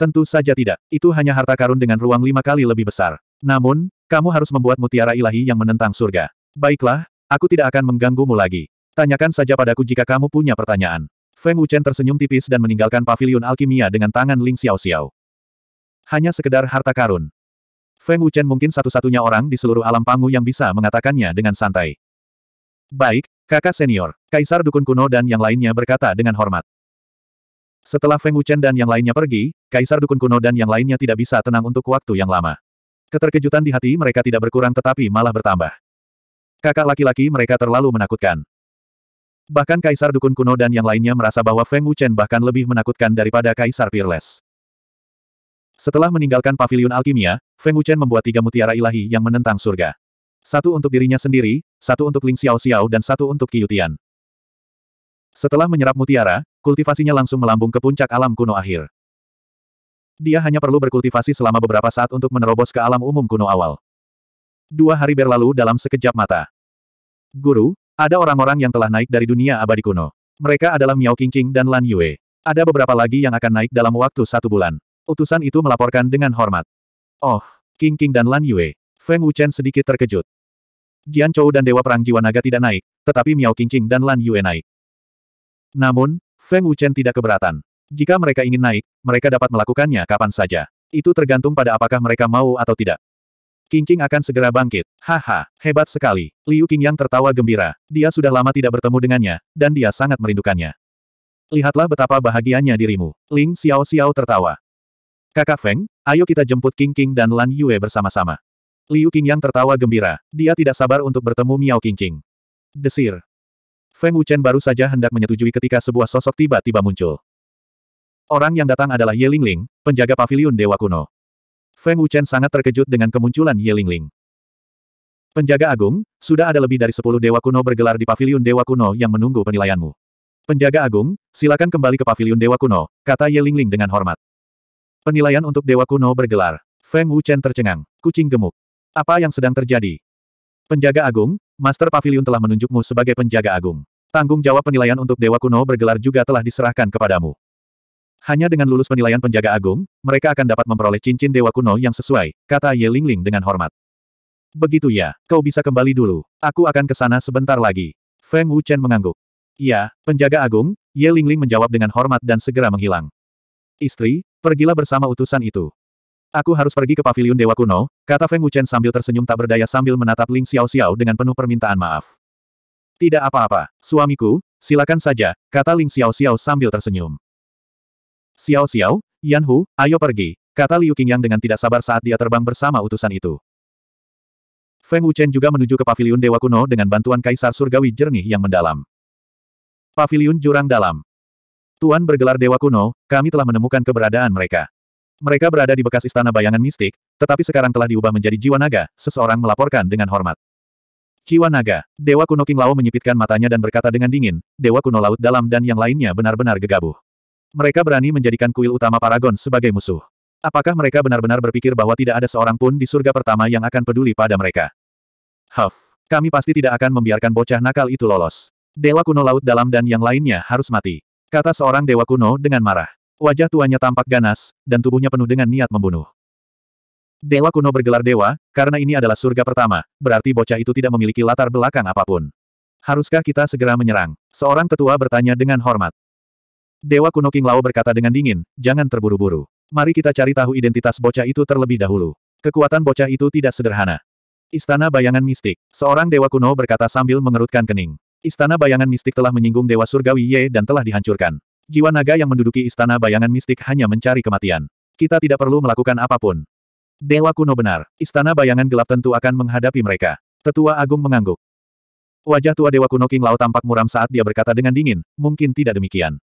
Tentu saja tidak. Itu hanya harta karun dengan ruang lima kali lebih besar. Namun, kamu harus membuat mutiara ilahi yang menentang surga. Baiklah, aku tidak akan mengganggumu lagi. Tanyakan saja padaku jika kamu punya pertanyaan. Feng Wuchen tersenyum tipis dan meninggalkan pavilion alkimia dengan tangan Ling Xiao Xiao. Hanya sekedar harta karun. Feng Wuchen mungkin satu-satunya orang di seluruh alam pangu yang bisa mengatakannya dengan santai. Baik, kakak senior, Kaisar Dukun Kuno dan yang lainnya berkata dengan hormat. Setelah Feng Wuchen dan yang lainnya pergi, Kaisar Dukun Kuno dan yang lainnya tidak bisa tenang untuk waktu yang lama. Keterkejutan di hati mereka tidak berkurang tetapi malah bertambah. Kakak laki-laki mereka terlalu menakutkan. Bahkan Kaisar Dukun Kuno dan yang lainnya merasa bahwa Feng Wuchen bahkan lebih menakutkan daripada Kaisar Peerless. Setelah meninggalkan pavilion alkimia, Feng Wuchen membuat tiga mutiara ilahi yang menentang surga. Satu untuk dirinya sendiri, satu untuk Ling Xiao Xiao dan satu untuk Qiutian. Setelah menyerap mutiara, kultivasinya langsung melambung ke puncak alam kuno akhir. Dia hanya perlu berkultivasi selama beberapa saat untuk menerobos ke alam umum kuno awal. Dua hari berlalu dalam sekejap mata. Guru, ada orang-orang yang telah naik dari dunia abadi kuno. Mereka adalah Miao Qingqing dan Lan Yue. Ada beberapa lagi yang akan naik dalam waktu satu bulan. Utusan itu melaporkan dengan hormat. Oh, King King dan Lan Yue. Feng Wuchen sedikit terkejut. Jian Chou dan Dewa Perang Jiwa Naga tidak naik, tetapi Miao King dan Lan Yue naik. Namun, Feng Wuchen tidak keberatan. Jika mereka ingin naik, mereka dapat melakukannya kapan saja. Itu tergantung pada apakah mereka mau atau tidak. King King akan segera bangkit. Haha, hebat sekali. Liu Qingyang tertawa gembira. Dia sudah lama tidak bertemu dengannya, dan dia sangat merindukannya. Lihatlah betapa bahagianya dirimu. Ling Xiao Xiao tertawa. Kakak Feng, ayo kita jemput King King dan Lan Yue bersama-sama. Liu King yang tertawa gembira, dia tidak sabar untuk bertemu Miao Qingqing. Desir. Feng Wuchen baru saja hendak menyetujui ketika sebuah sosok tiba-tiba muncul. Orang yang datang adalah Ye Lingling, penjaga pavilion Dewa Kuno. Feng Wuchen sangat terkejut dengan kemunculan Ye Lingling. Penjaga Agung, sudah ada lebih dari sepuluh Dewa Kuno bergelar di pavilion Dewa Kuno yang menunggu penilaianmu. Penjaga Agung, silakan kembali ke pavilion Dewa Kuno, kata Ye Lingling dengan hormat. Penilaian untuk Dewa Kuno bergelar. Feng Wuchen tercengang. Kucing gemuk. Apa yang sedang terjadi? Penjaga Agung, Master Pavilion telah menunjukmu sebagai penjaga agung. Tanggung jawab penilaian untuk Dewa Kuno bergelar juga telah diserahkan kepadamu. Hanya dengan lulus penilaian penjaga agung, mereka akan dapat memperoleh cincin Dewa Kuno yang sesuai, kata Ye Lingling dengan hormat. Begitu ya, kau bisa kembali dulu. Aku akan ke sana sebentar lagi. Feng Wuchen mengangguk. Ya, penjaga agung, Ye Lingling menjawab dengan hormat dan segera menghilang. Istri, Pergilah bersama utusan itu. Aku harus pergi ke paviliun Dewa Kuno, kata Feng Wuchen sambil tersenyum tak berdaya sambil menatap Ling Xiao Xiao dengan penuh permintaan maaf. Tidak apa-apa, suamiku, silakan saja, kata Ling Xiao Xiao sambil tersenyum. Xiao Xiao, Yan Hu, ayo pergi, kata Liu Qingyang dengan tidak sabar saat dia terbang bersama utusan itu. Feng Wuchen juga menuju ke paviliun Dewa Kuno dengan bantuan Kaisar Surgawi Jernih yang mendalam. Paviliun Jurang Dalam Tuan bergelar Dewa Kuno, kami telah menemukan keberadaan mereka. Mereka berada di bekas istana bayangan mistik, tetapi sekarang telah diubah menjadi jiwa naga, seseorang melaporkan dengan hormat. Jiwa naga, Dewa Kuno King Lao menyipitkan matanya dan berkata dengan dingin, Dewa Kuno Laut Dalam dan yang lainnya benar-benar gegabah. Mereka berani menjadikan kuil utama Paragon sebagai musuh. Apakah mereka benar-benar berpikir bahwa tidak ada seorang pun di surga pertama yang akan peduli pada mereka? Huff, kami pasti tidak akan membiarkan bocah nakal itu lolos. Dewa Kuno Laut Dalam dan yang lainnya harus mati. Kata seorang dewa kuno dengan marah. Wajah tuanya tampak ganas, dan tubuhnya penuh dengan niat membunuh. Dewa kuno bergelar dewa, karena ini adalah surga pertama, berarti bocah itu tidak memiliki latar belakang apapun. Haruskah kita segera menyerang? Seorang tetua bertanya dengan hormat. Dewa kuno King Lao berkata dengan dingin, jangan terburu-buru. Mari kita cari tahu identitas bocah itu terlebih dahulu. Kekuatan bocah itu tidak sederhana. Istana Bayangan Mistik. Seorang dewa kuno berkata sambil mengerutkan kening. Istana bayangan mistik telah menyinggung Dewa Surgawi Ye dan telah dihancurkan. Jiwa naga yang menduduki istana bayangan mistik hanya mencari kematian. Kita tidak perlu melakukan apapun. Dewa kuno benar, istana bayangan gelap tentu akan menghadapi mereka. Tetua Agung mengangguk. Wajah tua Dewa Kuno King Lao tampak muram saat dia berkata dengan dingin, mungkin tidak demikian.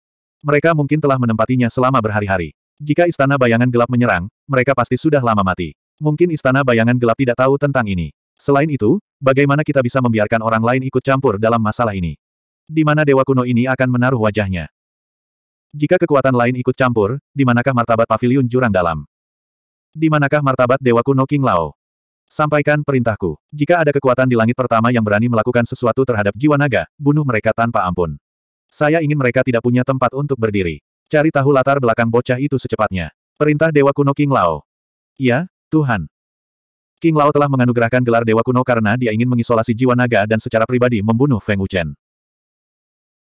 Mereka mungkin telah menempatinya selama berhari-hari. Jika istana bayangan gelap menyerang, mereka pasti sudah lama mati. Mungkin istana bayangan gelap tidak tahu tentang ini. Selain itu, bagaimana kita bisa membiarkan orang lain ikut campur dalam masalah ini? Di mana dewa kuno ini akan menaruh wajahnya? Jika kekuatan lain ikut campur, di manakah martabat pavilion jurang dalam? Di manakah martabat dewa kuno King Lao? Sampaikan perintahku. Jika ada kekuatan di langit pertama yang berani melakukan sesuatu terhadap jiwa naga, bunuh mereka tanpa ampun. Saya ingin mereka tidak punya tempat untuk berdiri. Cari tahu latar belakang bocah itu secepatnya. Perintah Dewa Kuno King Lao. Ya, Tuhan. King Lao telah menganugerahkan gelar Dewa Kuno karena dia ingin mengisolasi jiwa naga dan secara pribadi membunuh Feng Wuchen.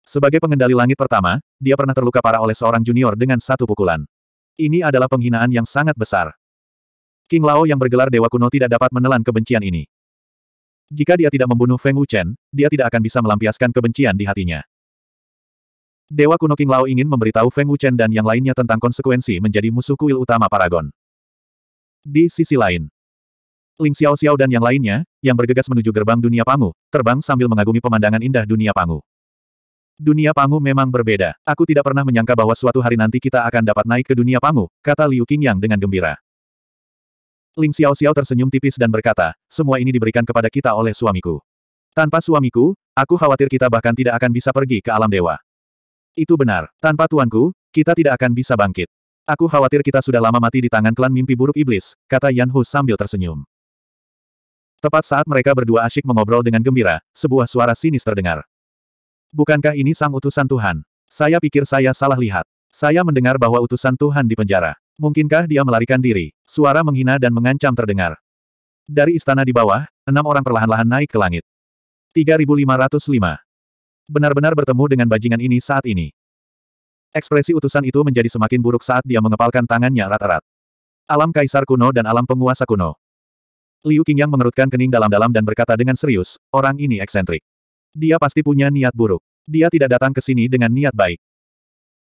Sebagai pengendali langit pertama, dia pernah terluka parah oleh seorang junior dengan satu pukulan. Ini adalah penghinaan yang sangat besar. King Lao yang bergelar Dewa Kuno tidak dapat menelan kebencian ini. Jika dia tidak membunuh Feng Wuchen, dia tidak akan bisa melampiaskan kebencian di hatinya. Dewa Kuno King Lao ingin memberitahu Feng Wuchen dan yang lainnya tentang konsekuensi menjadi musuh kuil utama Paragon. Di sisi lain, Ling Xiao Xiao dan yang lainnya, yang bergegas menuju gerbang dunia Pangu, terbang sambil mengagumi pemandangan indah dunia Pangu. Dunia Pangu memang berbeda. Aku tidak pernah menyangka bahwa suatu hari nanti kita akan dapat naik ke dunia Pangu, kata Liu Qingyang dengan gembira. Ling Xiao Xiao tersenyum tipis dan berkata, semua ini diberikan kepada kita oleh suamiku. Tanpa suamiku, aku khawatir kita bahkan tidak akan bisa pergi ke alam dewa. Itu benar. Tanpa tuanku, kita tidak akan bisa bangkit. Aku khawatir kita sudah lama mati di tangan klan mimpi buruk iblis, kata Yan Hu sambil tersenyum. Tepat saat mereka berdua asyik mengobrol dengan gembira, sebuah suara sinis terdengar. Bukankah ini sang utusan Tuhan? Saya pikir saya salah lihat. Saya mendengar bahwa utusan Tuhan di penjara. Mungkinkah dia melarikan diri? Suara menghina dan mengancam terdengar. Dari istana di bawah, enam orang perlahan-lahan naik ke langit. 3505. Benar-benar bertemu dengan bajingan ini saat ini. Ekspresi utusan itu menjadi semakin buruk saat dia mengepalkan tangannya erat-erat. Alam kaisar kuno dan alam penguasa kuno. Liu Qingyang mengerutkan kening dalam-dalam dan berkata dengan serius, orang ini eksentrik. Dia pasti punya niat buruk. Dia tidak datang ke sini dengan niat baik.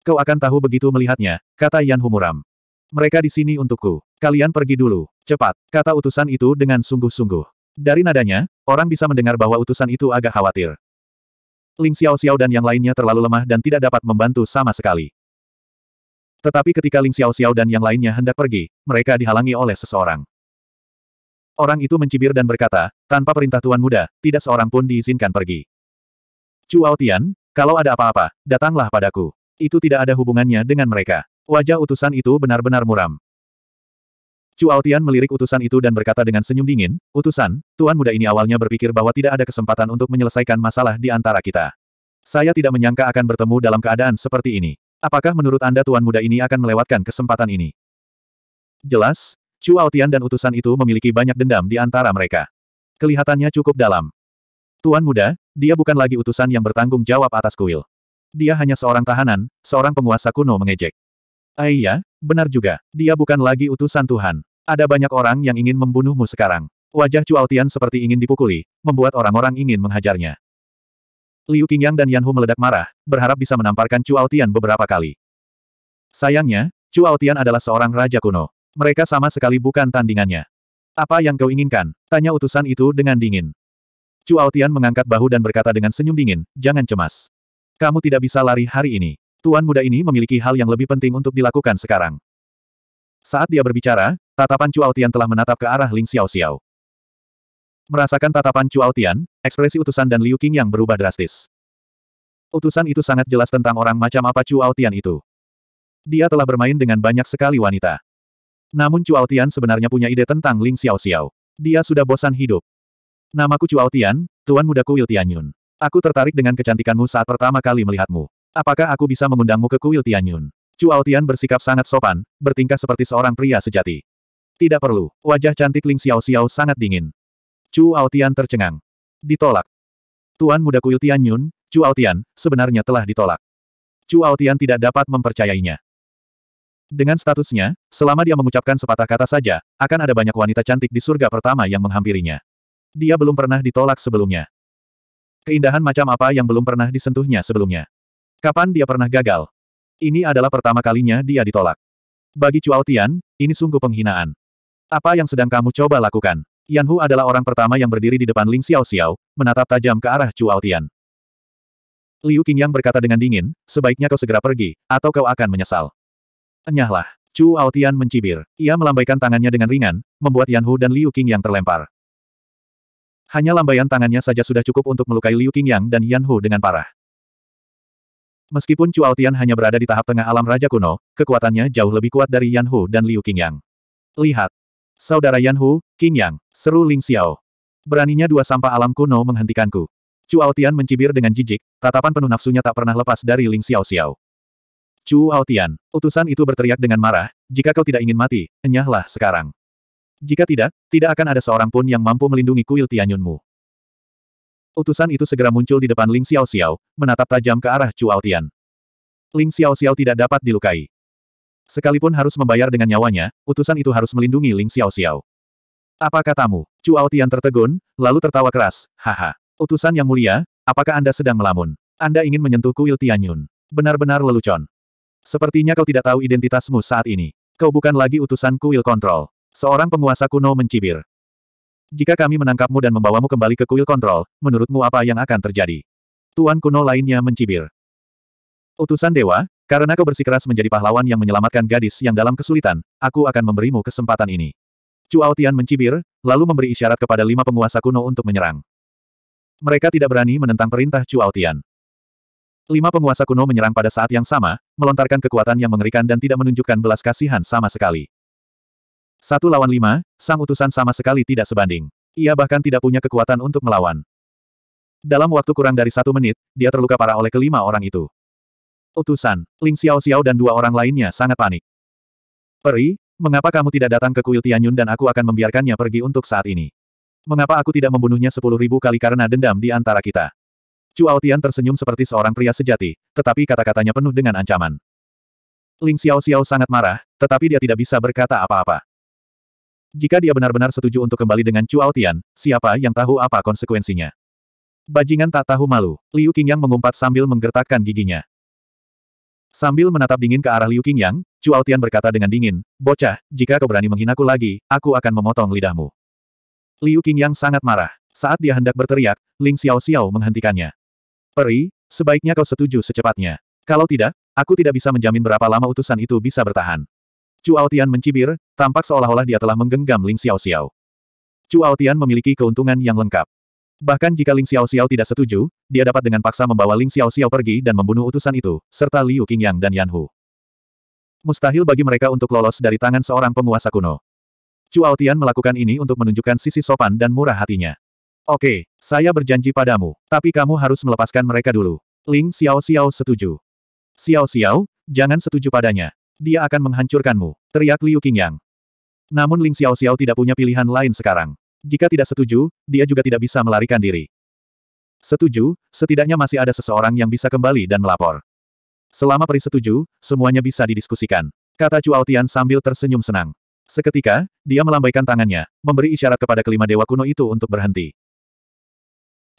Kau akan tahu begitu melihatnya, kata Yan Humuram. Mereka di sini untukku. Kalian pergi dulu. Cepat, kata utusan itu dengan sungguh-sungguh. Dari nadanya, orang bisa mendengar bahwa utusan itu agak khawatir. Ling Xiao Xiao dan yang lainnya terlalu lemah dan tidak dapat membantu sama sekali. Tetapi ketika Ling Xiao Xiao dan yang lainnya hendak pergi, mereka dihalangi oleh seseorang. Orang itu mencibir dan berkata, tanpa perintah Tuan Muda, tidak seorang pun diizinkan pergi. Cuao Tian, kalau ada apa-apa, datanglah padaku. Itu tidak ada hubungannya dengan mereka. Wajah utusan itu benar-benar muram. Cuao Tian melirik utusan itu dan berkata dengan senyum dingin, Utusan, Tuan Muda ini awalnya berpikir bahwa tidak ada kesempatan untuk menyelesaikan masalah di antara kita. Saya tidak menyangka akan bertemu dalam keadaan seperti ini. Apakah menurut Anda Tuan Muda ini akan melewatkan kesempatan ini? Jelas, Chu Aotian dan utusan itu memiliki banyak dendam di antara mereka. Kelihatannya cukup dalam. Tuan muda, dia bukan lagi utusan yang bertanggung jawab atas kuil. Dia hanya seorang tahanan, seorang penguasa kuno mengejek. Aiya, eh benar juga, dia bukan lagi utusan Tuhan. Ada banyak orang yang ingin membunuhmu sekarang. Wajah Chu Aotian seperti ingin dipukuli, membuat orang-orang ingin menghajarnya. Liu Qingyang dan Yan Hu meledak marah, berharap bisa menamparkan Chu Aotian beberapa kali. Sayangnya, Chu Aotian adalah seorang raja kuno. Mereka sama sekali bukan tandingannya. Apa yang kau inginkan? Tanya utusan itu dengan dingin. Chu Tian mengangkat bahu dan berkata dengan senyum dingin, jangan cemas. Kamu tidak bisa lari hari ini. Tuan muda ini memiliki hal yang lebih penting untuk dilakukan sekarang. Saat dia berbicara, tatapan Chu Tian telah menatap ke arah Ling Xiao Xiao. Merasakan tatapan Chu Tian, ekspresi utusan dan Liu Qing yang berubah drastis. Utusan itu sangat jelas tentang orang macam apa Chu Tian itu. Dia telah bermain dengan banyak sekali wanita. Namun Chu Tian sebenarnya punya ide tentang Ling Xiao Xiao. Dia sudah bosan hidup. Namaku Chu Tian, tuan mudaku Wil Tianyun. Aku tertarik dengan kecantikanmu saat pertama kali melihatmu. Apakah aku bisa mengundangmu ke kuil Tianyun? Chu Tian bersikap sangat sopan, bertingkah seperti seorang pria sejati. Tidak perlu, wajah cantik Ling Xiao Xiao sangat dingin. Chu Tian tercengang. Ditolak. Tuan muda kuil Tianyun, Chu Tian, sebenarnya telah ditolak. Chu Tian tidak dapat mempercayainya. Dengan statusnya, selama dia mengucapkan sepatah kata saja, akan ada banyak wanita cantik di surga pertama yang menghampirinya. Dia belum pernah ditolak sebelumnya. Keindahan macam apa yang belum pernah disentuhnya sebelumnya. Kapan dia pernah gagal? Ini adalah pertama kalinya dia ditolak. Bagi Chuao Tian, ini sungguh penghinaan. Apa yang sedang kamu coba lakukan? Yan Hu adalah orang pertama yang berdiri di depan Ling Xiao Xiao, menatap tajam ke arah Chuao Tian. Liu Qingyang berkata dengan dingin, sebaiknya kau segera pergi, atau kau akan menyesal. Enyahlah. Chu Aotian mencibir. Ia melambaikan tangannya dengan ringan, membuat Yan Hu dan Liu Qing yang terlempar. Hanya lambaian tangannya saja sudah cukup untuk melukai Liu yang dan Yan Hu dengan parah. Meskipun Chu Aotian hanya berada di tahap tengah alam Raja Kuno, kekuatannya jauh lebih kuat dari Yan Hu dan Liu yang. Lihat. Saudara Yan Hu, yang, seru Ling Xiao. Beraninya dua sampah alam kuno menghentikanku. Chu Aotian mencibir dengan jijik, tatapan penuh nafsunya tak pernah lepas dari Ling Xiao Xiao. Chu Aotian, utusan itu berteriak dengan marah, jika kau tidak ingin mati, enyahlah sekarang. Jika tidak, tidak akan ada seorang pun yang mampu melindungi kuil Tianyunmu. Utusan itu segera muncul di depan Ling Xiao Xiao, menatap tajam ke arah Chu Aotian. Ling Xiao Xiao tidak dapat dilukai. Sekalipun harus membayar dengan nyawanya, utusan itu harus melindungi Ling Xiao Xiao. Apa katamu? Chu Aotian tertegun, lalu tertawa keras, haha. Utusan yang mulia, apakah Anda sedang melamun? Anda ingin menyentuh kuil Tianyun. Benar-benar lelucon. Sepertinya kau tidak tahu identitasmu saat ini. Kau bukan lagi utusan kuil kontrol. Seorang penguasa kuno mencibir. Jika kami menangkapmu dan membawamu kembali ke kuil kontrol, menurutmu apa yang akan terjadi? Tuan kuno lainnya mencibir. Utusan dewa, karena kau bersikeras menjadi pahlawan yang menyelamatkan gadis yang dalam kesulitan, aku akan memberimu kesempatan ini. Cuao Tian mencibir, lalu memberi isyarat kepada lima penguasa kuno untuk menyerang. Mereka tidak berani menentang perintah Cuao Tian. Lima penguasa kuno menyerang pada saat yang sama, melontarkan kekuatan yang mengerikan dan tidak menunjukkan belas kasihan sama sekali. Satu lawan lima, sang utusan sama sekali tidak sebanding. Ia bahkan tidak punya kekuatan untuk melawan. Dalam waktu kurang dari satu menit, dia terluka parah oleh kelima orang itu. Utusan, Ling Xiao Xiao dan dua orang lainnya sangat panik. Peri, mengapa kamu tidak datang ke kuil Tianyun dan aku akan membiarkannya pergi untuk saat ini? Mengapa aku tidak membunuhnya sepuluh ribu kali karena dendam di antara kita? Cuao Tian tersenyum seperti seorang pria sejati, tetapi kata-katanya penuh dengan ancaman. Ling Xiao Xiao sangat marah, tetapi dia tidak bisa berkata apa-apa. Jika dia benar-benar setuju untuk kembali dengan Cuao Tian, siapa yang tahu apa konsekuensinya? Bajingan tak tahu malu, Liu Qingyang mengumpat sambil menggertakkan giginya. Sambil menatap dingin ke arah Liu Qingyang, Cuao Tian berkata dengan dingin, Bocah, jika kau berani menghinaku lagi, aku akan memotong lidahmu. Liu Qingyang sangat marah. Saat dia hendak berteriak, Ling Xiao Xiao menghentikannya. Peri, sebaiknya kau setuju secepatnya. Kalau tidak, aku tidak bisa menjamin berapa lama utusan itu bisa bertahan. Ao Tian mencibir, tampak seolah-olah dia telah menggenggam Ling Xiao Xiao. Ao Tian memiliki keuntungan yang lengkap. Bahkan jika Ling Xiao Xiao tidak setuju, dia dapat dengan paksa membawa Ling Xiao Xiao pergi dan membunuh utusan itu, serta Liu Qingyang dan Yan Hu. Mustahil bagi mereka untuk lolos dari tangan seorang penguasa kuno. Ao Tian melakukan ini untuk menunjukkan sisi sopan dan murah hatinya. Oke, saya berjanji padamu, tapi kamu harus melepaskan mereka dulu. Ling Xiao Xiao setuju. Xiao Xiao, jangan setuju padanya. Dia akan menghancurkanmu, teriak Liu Qingyang. Namun Ling Xiao Xiao tidak punya pilihan lain sekarang. Jika tidak setuju, dia juga tidak bisa melarikan diri. Setuju, setidaknya masih ada seseorang yang bisa kembali dan melapor. Selama peri setuju, semuanya bisa didiskusikan. Kata Cuao Tian sambil tersenyum senang. Seketika, dia melambaikan tangannya, memberi isyarat kepada kelima dewa kuno itu untuk berhenti.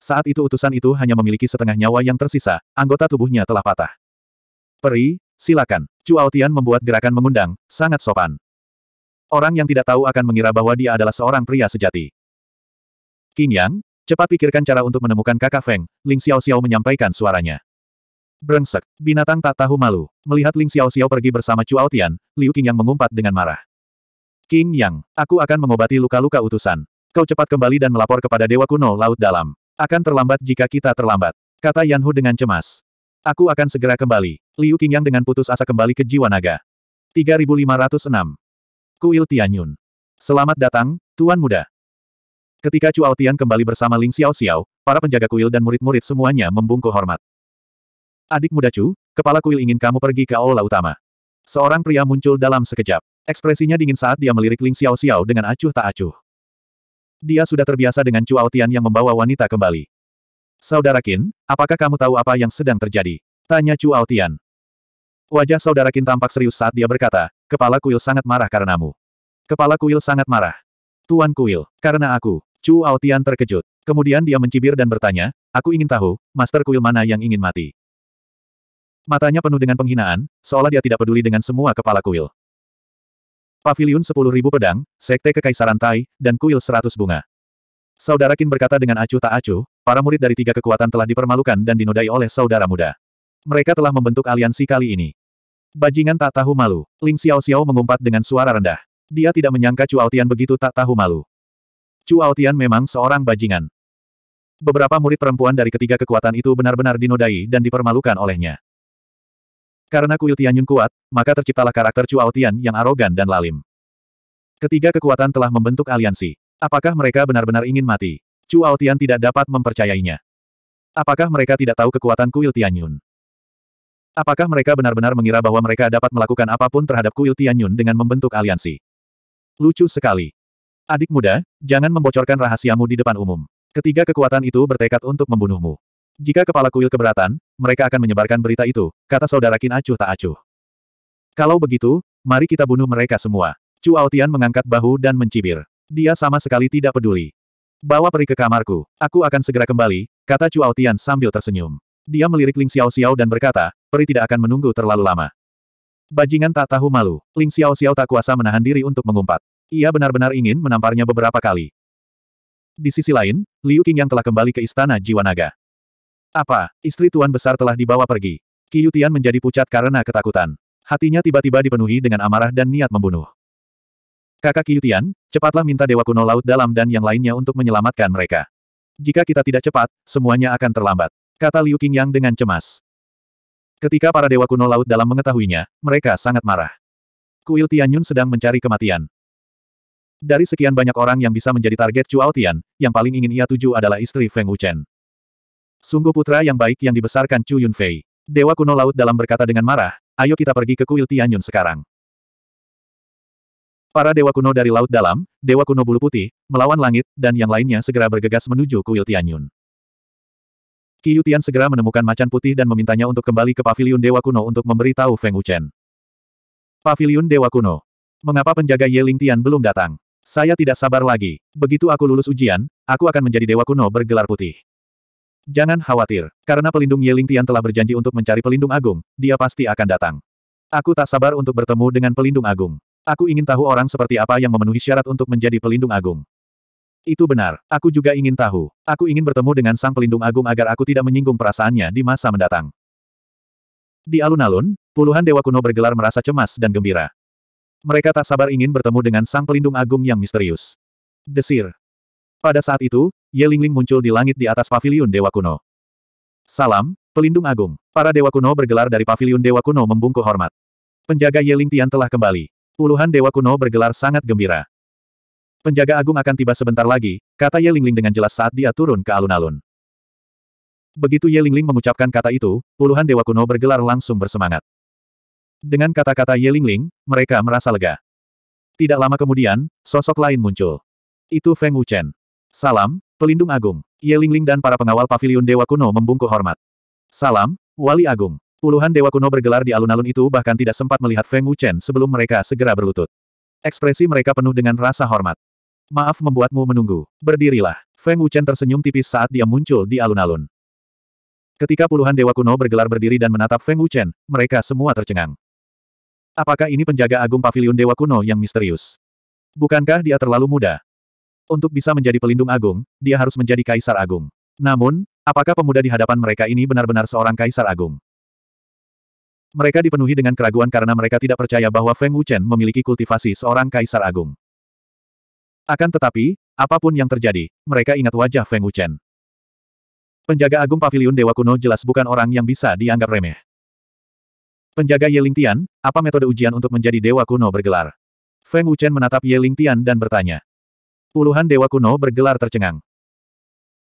Saat itu utusan itu hanya memiliki setengah nyawa yang tersisa, anggota tubuhnya telah patah. Peri, silakan. Cuao Tian membuat gerakan mengundang, sangat sopan. Orang yang tidak tahu akan mengira bahwa dia adalah seorang pria sejati. King Yang, cepat pikirkan cara untuk menemukan kakak Feng, Ling Xiao Xiao menyampaikan suaranya. Brengsek, binatang tak tahu malu. Melihat Ling Xiao Xiao pergi bersama Cuao Tian, Liu King Yang mengumpat dengan marah. King Yang, aku akan mengobati luka-luka utusan. Kau cepat kembali dan melapor kepada Dewa Kuno Laut Dalam. Akan terlambat jika kita terlambat. Kata Yan Hu dengan cemas. Aku akan segera kembali. Liu Qingyang dengan putus asa kembali ke jiwa naga. 3506. Kuil Tianyun. Selamat datang, Tuan Muda. Ketika Chu Tian kembali bersama Ling Xiao Xiao, para penjaga kuil dan murid-murid semuanya membungkuk hormat. Adik muda Chu, kepala kuil ingin kamu pergi ke aula utama. Seorang pria muncul dalam sekejap. Ekspresinya dingin saat dia melirik Ling Xiao Xiao dengan acuh tak acuh. Dia sudah terbiasa dengan Chu Tian yang membawa wanita kembali. Saudara Qin, apakah kamu tahu apa yang sedang terjadi? Tanya Chu Tian. Wajah saudara Qin tampak serius saat dia berkata, Kepala Kuil sangat marah karenamu. Kepala Kuil sangat marah. Tuan Kuil, karena aku. Chu Tian terkejut. Kemudian dia mencibir dan bertanya, aku ingin tahu, Master Kuil mana yang ingin mati? Matanya penuh dengan penghinaan, seolah dia tidak peduli dengan semua kepala kuil. Paviliun 10.000 pedang, Sekte Kekaisaran Tai, dan Kuil 100 bunga. Saudara Qin berkata dengan acuh tak acuh, para murid dari tiga kekuatan telah dipermalukan dan dinodai oleh saudara muda. Mereka telah membentuk aliansi kali ini. Bajingan tak tahu malu. Ling Xiao Xiao mengumpat dengan suara rendah. Dia tidak menyangka Chu Aotian begitu tak tahu malu. Chu Aotian memang seorang bajingan. Beberapa murid perempuan dari ketiga kekuatan itu benar-benar dinodai dan dipermalukan olehnya. Karena kuil Tianyun kuat, maka terciptalah karakter Chuao Tian yang arogan dan lalim. Ketiga kekuatan telah membentuk aliansi. Apakah mereka benar-benar ingin mati? Chuao Tian tidak dapat mempercayainya. Apakah mereka tidak tahu kekuatan kuil Tianyun? Apakah mereka benar-benar mengira bahwa mereka dapat melakukan apapun terhadap kuil Tianyun dengan membentuk aliansi? Lucu sekali. Adik muda, jangan membocorkan rahasiamu di depan umum. Ketiga kekuatan itu bertekad untuk membunuhmu. Jika kepala kuil keberatan, mereka akan menyebarkan berita itu, kata saudara Kin acuh tak acuh. Kalau begitu, mari kita bunuh mereka semua. Chu Aotian mengangkat bahu dan mencibir. Dia sama sekali tidak peduli. Bawa peri ke kamarku, aku akan segera kembali, kata Chu Aotian sambil tersenyum. Dia melirik Ling Xiao Xiao dan berkata, peri tidak akan menunggu terlalu lama. Bajingan tak tahu malu, Ling Xiao Xiao tak kuasa menahan diri untuk mengumpat. Ia benar-benar ingin menamparnya beberapa kali. Di sisi lain, Liu Qing yang telah kembali ke istana jiwa naga. Apa, istri tuan besar telah dibawa pergi? Qiyutian menjadi pucat karena ketakutan. Hatinya tiba-tiba dipenuhi dengan amarah dan niat membunuh. Kakak Qiyutian, cepatlah minta Dewa Kuno Laut Dalam dan yang lainnya untuk menyelamatkan mereka. Jika kita tidak cepat, semuanya akan terlambat. Kata Liu Qingyang dengan cemas. Ketika para Dewa Kuno Laut Dalam mengetahuinya, mereka sangat marah. Kuil Tianyun sedang mencari kematian. Dari sekian banyak orang yang bisa menjadi target Chu Tian, yang paling ingin ia tuju adalah istri Feng Wuchen. Sungguh putra yang baik yang dibesarkan Chu Yunfei. Dewa kuno laut dalam berkata dengan marah, ayo kita pergi ke kuil Tianyun sekarang. Para dewa kuno dari laut dalam, dewa kuno bulu putih, melawan langit, dan yang lainnya segera bergegas menuju kuil Tianyun. Qiu Tian segera menemukan macan putih dan memintanya untuk kembali ke pavilion dewa kuno untuk memberitahu Feng Wuchen. Pavilion dewa kuno. Mengapa penjaga Ye Ling Tian belum datang? Saya tidak sabar lagi. Begitu aku lulus ujian, aku akan menjadi dewa kuno bergelar putih. Jangan khawatir, karena pelindung Yeling Tian telah berjanji untuk mencari pelindung agung, dia pasti akan datang. Aku tak sabar untuk bertemu dengan pelindung agung. Aku ingin tahu orang seperti apa yang memenuhi syarat untuk menjadi pelindung agung. Itu benar, aku juga ingin tahu. Aku ingin bertemu dengan sang pelindung agung agar aku tidak menyinggung perasaannya di masa mendatang. Di alun-alun, puluhan dewa kuno bergelar merasa cemas dan gembira. Mereka tak sabar ingin bertemu dengan sang pelindung agung yang misterius. Desir, pada saat itu, Ye Lingling muncul di langit di atas pavilion Dewa Kuno. Salam, pelindung agung. Para Dewa Kuno bergelar dari pavilion Dewa Kuno membungkuk hormat. Penjaga Ye Ling Tian telah kembali. Puluhan Dewa Kuno bergelar sangat gembira. Penjaga agung akan tiba sebentar lagi, kata Ye Lingling dengan jelas saat dia turun ke alun-alun. Begitu Ye Lingling mengucapkan kata itu, puluhan Dewa Kuno bergelar langsung bersemangat. Dengan kata-kata Ye Lingling, mereka merasa lega. Tidak lama kemudian, sosok lain muncul. Itu Feng Wuchen. Salam, Pelindung Agung. Ye Lingling dan para pengawal Paviliun Dewa Kuno membungkuk hormat. Salam, Wali Agung. Puluhan Dewa Kuno bergelar di alun-alun itu bahkan tidak sempat melihat Feng Wuchen sebelum mereka segera berlutut. Ekspresi mereka penuh dengan rasa hormat. Maaf membuatmu menunggu. Berdirilah. Feng Wuchen tersenyum tipis saat dia muncul di alun-alun. Ketika puluhan Dewa Kuno bergelar berdiri dan menatap Feng Wuchen, mereka semua tercengang. Apakah ini penjaga agung Paviliun Dewa Kuno yang misterius? Bukankah dia terlalu muda? Untuk bisa menjadi pelindung agung, dia harus menjadi kaisar agung. Namun, apakah pemuda di hadapan mereka ini benar-benar seorang kaisar agung? Mereka dipenuhi dengan keraguan karena mereka tidak percaya bahwa Feng Wuchen memiliki kultivasi seorang kaisar agung. Akan tetapi, apapun yang terjadi, mereka ingat wajah Feng Wuchen. Penjaga agung paviliun Dewa Kuno jelas bukan orang yang bisa dianggap remeh. Penjaga Ye Lingtian, apa metode ujian untuk menjadi Dewa Kuno bergelar? Feng Wuchen menatap Ye Lingtian dan bertanya. Puluhan dewa kuno bergelar tercengang.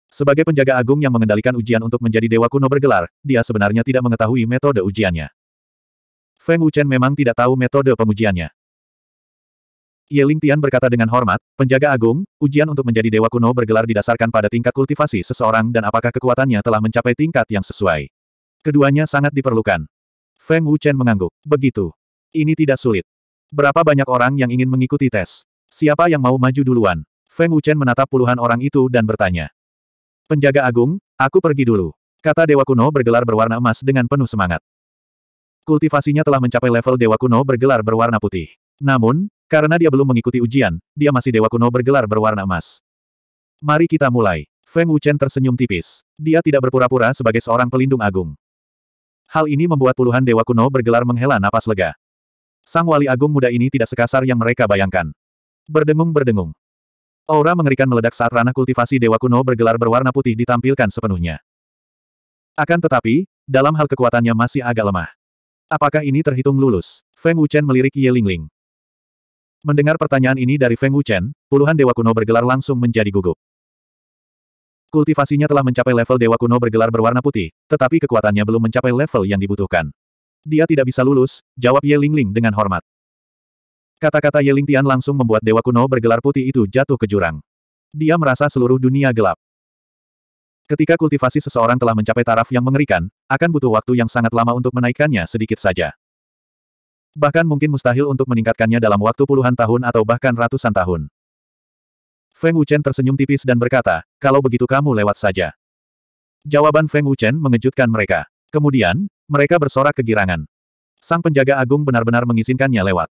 Sebagai penjaga agung yang mengendalikan ujian untuk menjadi dewa kuno bergelar, dia sebenarnya tidak mengetahui metode ujiannya. Feng Wuchen memang tidak tahu metode pengujiannya. Ye Tian berkata dengan hormat, penjaga agung, ujian untuk menjadi dewa kuno bergelar didasarkan pada tingkat kultivasi seseorang dan apakah kekuatannya telah mencapai tingkat yang sesuai. Keduanya sangat diperlukan. Feng Wuchen mengangguk. Begitu. Ini tidak sulit. Berapa banyak orang yang ingin mengikuti tes? Siapa yang mau maju duluan? Feng Wuchen menatap puluhan orang itu dan bertanya. Penjaga agung, aku pergi dulu. Kata Dewa Kuno bergelar berwarna emas dengan penuh semangat. Kultivasinya telah mencapai level Dewa Kuno bergelar berwarna putih. Namun, karena dia belum mengikuti ujian, dia masih Dewa Kuno bergelar berwarna emas. Mari kita mulai. Feng Wuchen tersenyum tipis. Dia tidak berpura-pura sebagai seorang pelindung agung. Hal ini membuat puluhan Dewa Kuno bergelar menghela napas lega. Sang wali agung muda ini tidak sekasar yang mereka bayangkan. Berdengung-berdengung, Aura mengerikan meledak saat ranah kultivasi Dewa Kuno bergelar berwarna putih ditampilkan sepenuhnya. Akan tetapi, dalam hal kekuatannya masih agak lemah. Apakah ini terhitung lulus? Feng Wuchen melirik Ye Lingling. Mendengar pertanyaan ini dari Feng Wuchen, puluhan Dewa Kuno bergelar langsung menjadi gugup. Kultivasinya telah mencapai level Dewa Kuno bergelar berwarna putih, tetapi kekuatannya belum mencapai level yang dibutuhkan. Dia tidak bisa lulus, jawab Ye Lingling dengan hormat. Kata-kata Yeling Tian langsung membuat dewa kuno bergelar putih itu jatuh ke jurang. Dia merasa seluruh dunia gelap. Ketika kultivasi seseorang telah mencapai taraf yang mengerikan, akan butuh waktu yang sangat lama untuk menaikkannya sedikit saja. Bahkan mungkin mustahil untuk meningkatkannya dalam waktu puluhan tahun atau bahkan ratusan tahun. Feng Wuchen tersenyum tipis dan berkata, kalau begitu kamu lewat saja. Jawaban Feng Wuchen mengejutkan mereka. Kemudian, mereka bersorak kegirangan. Sang penjaga agung benar-benar mengizinkannya lewat.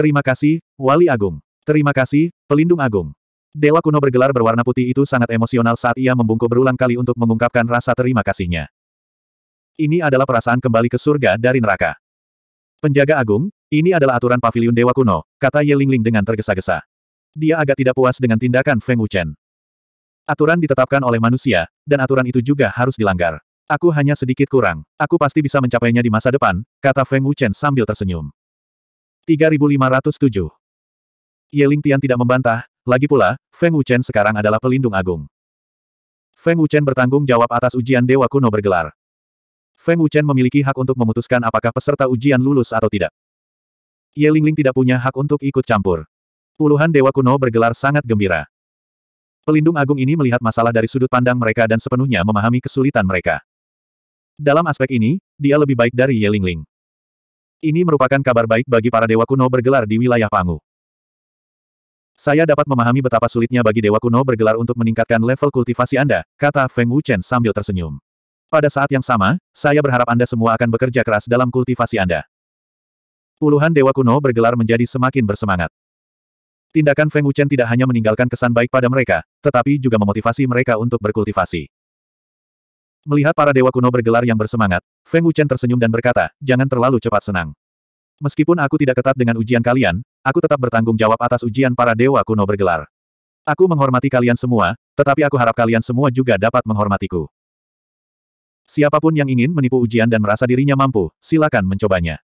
Terima kasih, Wali Agung. Terima kasih, Pelindung Agung. Dewa kuno bergelar berwarna putih itu sangat emosional saat ia membungkuk berulang kali untuk mengungkapkan rasa terima kasihnya. Ini adalah perasaan kembali ke surga dari neraka. Penjaga Agung, ini adalah aturan pavilion Dewa Kuno, kata Ye Lingling dengan tergesa-gesa. Dia agak tidak puas dengan tindakan Feng Wuchen. Aturan ditetapkan oleh manusia, dan aturan itu juga harus dilanggar. Aku hanya sedikit kurang. Aku pasti bisa mencapainya di masa depan, kata Feng Wuchen sambil tersenyum. 3507. Ling Tian tidak membantah, lagi pula, Feng Wuchen sekarang adalah pelindung agung. Feng Wuchen bertanggung jawab atas ujian Dewa Kuno bergelar. Feng Wuchen memiliki hak untuk memutuskan apakah peserta ujian lulus atau tidak. Ye Ling tidak punya hak untuk ikut campur. Puluhan Dewa Kuno bergelar sangat gembira. Pelindung Agung ini melihat masalah dari sudut pandang mereka dan sepenuhnya memahami kesulitan mereka. Dalam aspek ini, dia lebih baik dari Ye Ling. Ini merupakan kabar baik bagi para dewa kuno bergelar di wilayah Pangu. Saya dapat memahami betapa sulitnya bagi dewa kuno bergelar untuk meningkatkan level kultivasi Anda, kata Feng Wuchen sambil tersenyum. Pada saat yang sama, saya berharap Anda semua akan bekerja keras dalam kultivasi Anda. Puluhan dewa kuno bergelar menjadi semakin bersemangat. Tindakan Feng Wuchen tidak hanya meninggalkan kesan baik pada mereka, tetapi juga memotivasi mereka untuk berkultivasi. Melihat para dewa kuno bergelar yang bersemangat, Feng Wuchen tersenyum dan berkata, jangan terlalu cepat senang. Meskipun aku tidak ketat dengan ujian kalian, aku tetap bertanggung jawab atas ujian para dewa kuno bergelar. Aku menghormati kalian semua, tetapi aku harap kalian semua juga dapat menghormatiku. Siapapun yang ingin menipu ujian dan merasa dirinya mampu, silakan mencobanya.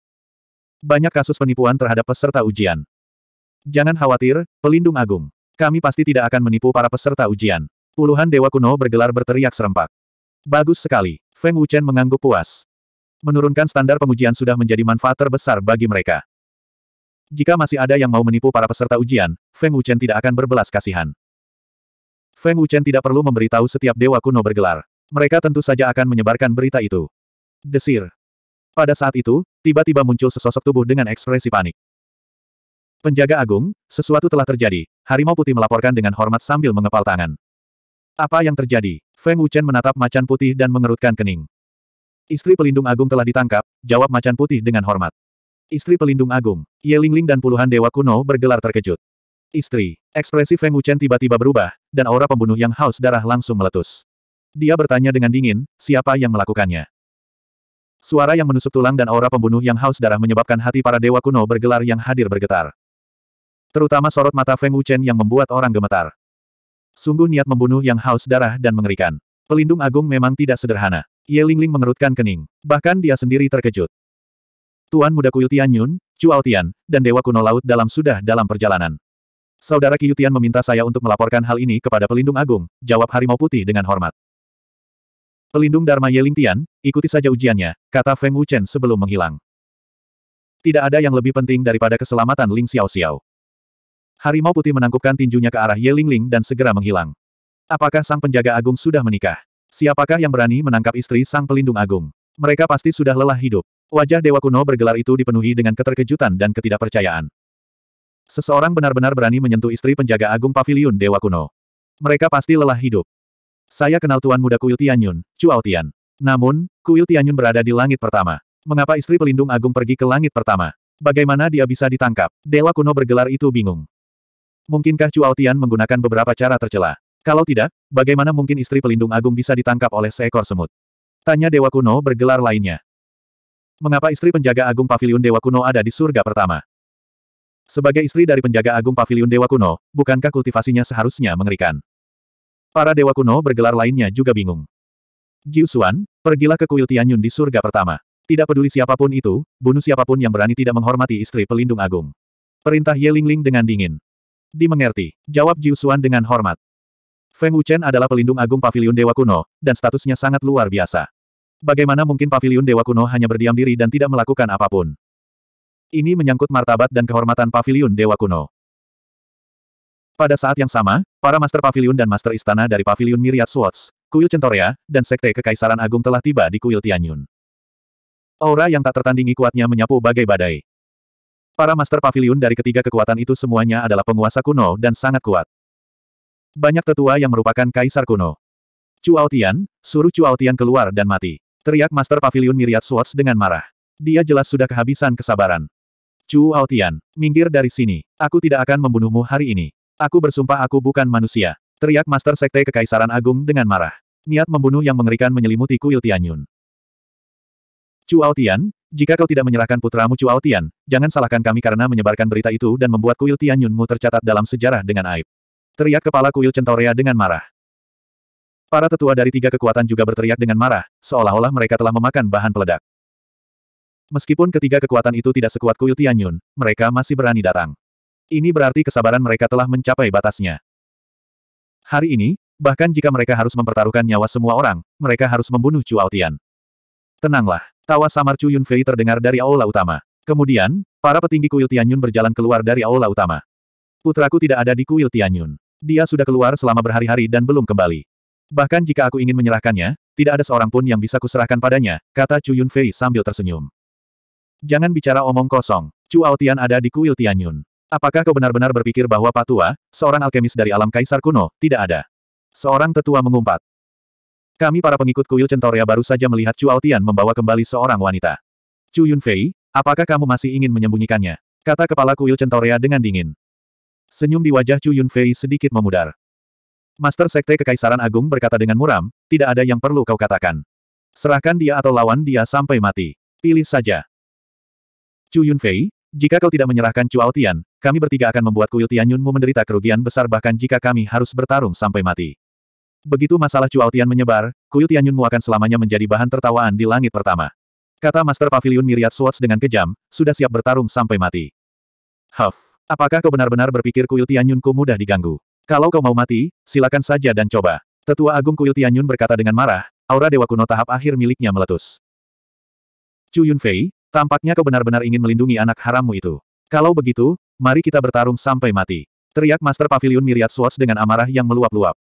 Banyak kasus penipuan terhadap peserta ujian. Jangan khawatir, pelindung agung. Kami pasti tidak akan menipu para peserta ujian. Puluhan dewa kuno bergelar berteriak serempak. Bagus sekali. Feng Wuchen mengangguk puas. Menurunkan standar pengujian sudah menjadi manfaat terbesar bagi mereka. Jika masih ada yang mau menipu para peserta ujian, Feng Wuchen tidak akan berbelas kasihan. Feng Wuchen tidak perlu memberitahu setiap dewa kuno bergelar. Mereka tentu saja akan menyebarkan berita itu. Desir. Pada saat itu, tiba-tiba muncul sesosok tubuh dengan ekspresi panik. Penjaga agung, sesuatu telah terjadi. Harimau putih melaporkan dengan hormat sambil mengepal tangan. Apa yang terjadi? Feng Wuchen menatap macan putih dan mengerutkan kening. Istri pelindung agung telah ditangkap, jawab macan putih dengan hormat. Istri pelindung agung, Ye Lingling dan puluhan dewa kuno bergelar terkejut. Istri, ekspresi Feng Wuchen tiba-tiba berubah, dan aura pembunuh yang haus darah langsung meletus. Dia bertanya dengan dingin, siapa yang melakukannya? Suara yang menusuk tulang dan aura pembunuh yang haus darah menyebabkan hati para dewa kuno bergelar yang hadir bergetar. Terutama sorot mata Feng Wuchen yang membuat orang gemetar. Sungguh niat membunuh yang haus darah dan mengerikan. Pelindung agung memang tidak sederhana. Ye Lingling mengerutkan kening. Bahkan dia sendiri terkejut. Tuan muda Kuil Tianyun, Yun, Chuao Tian, dan Dewa Kuno Laut dalam sudah dalam perjalanan. Saudara Kiyu Tian meminta saya untuk melaporkan hal ini kepada Pelindung Agung, jawab Harimau Putih dengan hormat. Pelindung Dharma Yeling Tian, ikuti saja ujiannya, kata Feng Wuchen sebelum menghilang. Tidak ada yang lebih penting daripada keselamatan Ling Xiao Xiao. Harimau putih menangkupkan tinjunya ke arah Yelingling dan segera menghilang. Apakah sang penjaga agung sudah menikah? Siapakah yang berani menangkap istri sang pelindung agung? Mereka pasti sudah lelah hidup. Wajah dewa kuno bergelar itu dipenuhi dengan keterkejutan dan ketidakpercayaan. Seseorang benar-benar berani menyentuh istri penjaga agung pavilion dewa kuno. Mereka pasti lelah hidup. Saya kenal tuan muda Kuil Tianyun, Chuao Tian. Namun, Kuil Tianyun berada di langit pertama. Mengapa istri pelindung agung pergi ke langit pertama? Bagaimana dia bisa ditangkap? Dewa kuno bergelar itu bingung. Mungkinkah Chu Tian menggunakan beberapa cara tercela? Kalau tidak, bagaimana mungkin istri pelindung agung bisa ditangkap oleh seekor semut? Tanya Dewa Kuno bergelar lainnya. Mengapa istri penjaga agung Paviliun Dewa Kuno ada di surga pertama? Sebagai istri dari penjaga agung Paviliun Dewa Kuno, bukankah kultivasinya seharusnya mengerikan? Para Dewa Kuno bergelar lainnya juga bingung. Jiu Xuan, pergilah ke kuil Tianyun di surga pertama. Tidak peduli siapapun itu, bunuh siapapun yang berani tidak menghormati istri pelindung agung. Perintah Ye Lingling dengan dingin dimengerti, jawab Jiusuan dengan hormat. Feng Wuchen adalah pelindung agung pavilion Dewa Kuno, dan statusnya sangat luar biasa. Bagaimana mungkin pavilion Dewa Kuno hanya berdiam diri dan tidak melakukan apapun? Ini menyangkut martabat dan kehormatan pavilion Dewa Kuno. Pada saat yang sama, para Master Pavilion dan Master Istana dari Pavilion Myriad Swords, Kuil Centorea, dan Sekte Kekaisaran Agung telah tiba di Kuil Tianyun. Aura yang tak tertandingi kuatnya menyapu bagai badai. Para Master Pavilion dari ketiga kekuatan itu semuanya adalah penguasa kuno dan sangat kuat. Banyak tetua yang merupakan kaisar kuno. Tian, suruh Tian keluar dan mati. Teriak Master Pavilion Miriat Swords dengan marah. Dia jelas sudah kehabisan kesabaran. Chu Tian, minggir dari sini. Aku tidak akan membunuhmu hari ini. Aku bersumpah aku bukan manusia. Teriak Master Sekte Kekaisaran Agung dengan marah. Niat membunuh yang mengerikan menyelimuti kuil Tianyun. Tian, jika kau tidak menyerahkan putramu Chu Tian, jangan salahkan kami karena menyebarkan berita itu dan membuat kuil Tianyunmu tercatat dalam sejarah dengan aib. Teriak kepala kuil Centaurea dengan marah. Para tetua dari tiga kekuatan juga berteriak dengan marah, seolah-olah mereka telah memakan bahan peledak. Meskipun ketiga kekuatan itu tidak sekuat kuil Tianyun, mereka masih berani datang. Ini berarti kesabaran mereka telah mencapai batasnya. Hari ini, bahkan jika mereka harus mempertaruhkan nyawa semua orang, mereka harus membunuh Chu Tian. Tenanglah. Tawa samar Chu Yunfei terdengar dari aula utama. Kemudian, para petinggi kuil Tianyun berjalan keluar dari aula utama. Putraku tidak ada di kuil Tianyun. Dia sudah keluar selama berhari-hari dan belum kembali. Bahkan jika aku ingin menyerahkannya, tidak ada seorang pun yang bisa kuserahkan padanya, kata Chu Yunfei sambil tersenyum. Jangan bicara omong kosong, Chu Aotian ada di kuil Tianyun. Apakah kau benar-benar berpikir bahwa Patua, seorang alkemis dari alam kaisar kuno, tidak ada? Seorang tetua mengumpat, kami para pengikut kuil Centoria baru saja melihat Chu Aotian membawa kembali seorang wanita. Chu Yunfei, apakah kamu masih ingin menyembunyikannya? Kata kepala kuil Centoria dengan dingin. Senyum di wajah Chu Yunfei sedikit memudar. Master Sekte Kekaisaran Agung berkata dengan muram, tidak ada yang perlu kau katakan. Serahkan dia atau lawan dia sampai mati. Pilih saja. Chu Yunfei, jika kau tidak menyerahkan Chu Aotian, kami bertiga akan membuat kuil Tianyunmu menderita kerugian besar bahkan jika kami harus bertarung sampai mati. Begitu masalah Tian menyebar, kuil Tianyun akan selamanya menjadi bahan tertawaan di langit pertama. Kata Master Pavilion Myriad Swords dengan kejam, sudah siap bertarung sampai mati. Huff, apakah kau benar-benar berpikir kuil Tianyunku mudah diganggu? Kalau kau mau mati, silakan saja dan coba. Tetua Agung Kuil Tianyun berkata dengan marah, aura Dewa Kuno tahap akhir miliknya meletus. Chu Yunfei, tampaknya kau benar-benar ingin melindungi anak harammu itu. Kalau begitu, mari kita bertarung sampai mati. Teriak Master Pavilion Myriad Swords dengan amarah yang meluap-luap.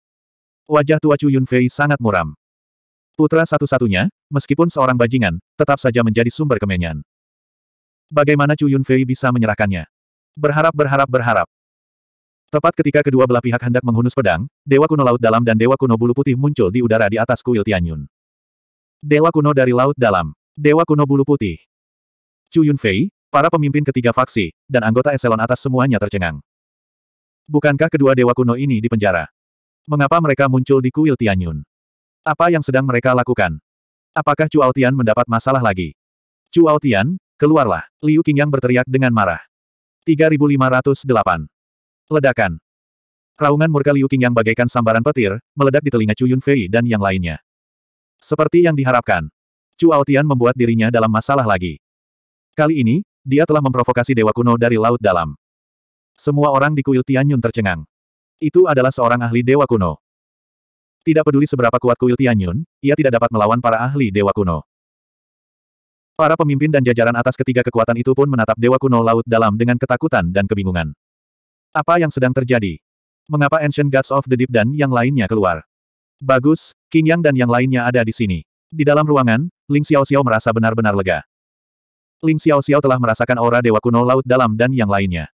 Wajah tua Chu Yunfei sangat muram. Putra satu-satunya, meskipun seorang bajingan, tetap saja menjadi sumber kemenyan. Bagaimana Chu Yunfei bisa menyerahkannya? Berharap berharap berharap. Tepat ketika kedua belah pihak hendak menghunus pedang, Dewa Kuno Laut Dalam dan Dewa Kuno Bulu Putih muncul di udara di atas kuil Tianyun. Dewa Kuno dari Laut Dalam. Dewa Kuno Bulu Putih. Chu Yunfei, para pemimpin ketiga faksi, dan anggota eselon atas semuanya tercengang. Bukankah kedua Dewa Kuno ini dipenjara? Mengapa mereka muncul di kuil Tianyun? Apa yang sedang mereka lakukan? Apakah Chu Tian mendapat masalah lagi? Chu Tian, keluarlah! Liu Qingyang berteriak dengan marah. 3508. Ledakan. Raungan murka Liu Qingyang bagaikan sambaran petir, meledak di telinga Chu Yunfei dan yang lainnya. Seperti yang diharapkan. Chu Tian membuat dirinya dalam masalah lagi. Kali ini, dia telah memprovokasi Dewa Kuno dari Laut Dalam. Semua orang di kuil Tianyun tercengang. Itu adalah seorang ahli dewa kuno. Tidak peduli seberapa kuat kuil Tianyun, ia tidak dapat melawan para ahli dewa kuno. Para pemimpin dan jajaran atas ketiga kekuatan itu pun menatap dewa kuno laut dalam dengan ketakutan dan kebingungan. Apa yang sedang terjadi? Mengapa Ancient Gods of the Deep dan yang lainnya keluar? Bagus, King Yang dan yang lainnya ada di sini. Di dalam ruangan, Ling Xiao Xiao merasa benar-benar lega. Ling Xiao Xiao telah merasakan aura dewa kuno laut dalam dan yang lainnya.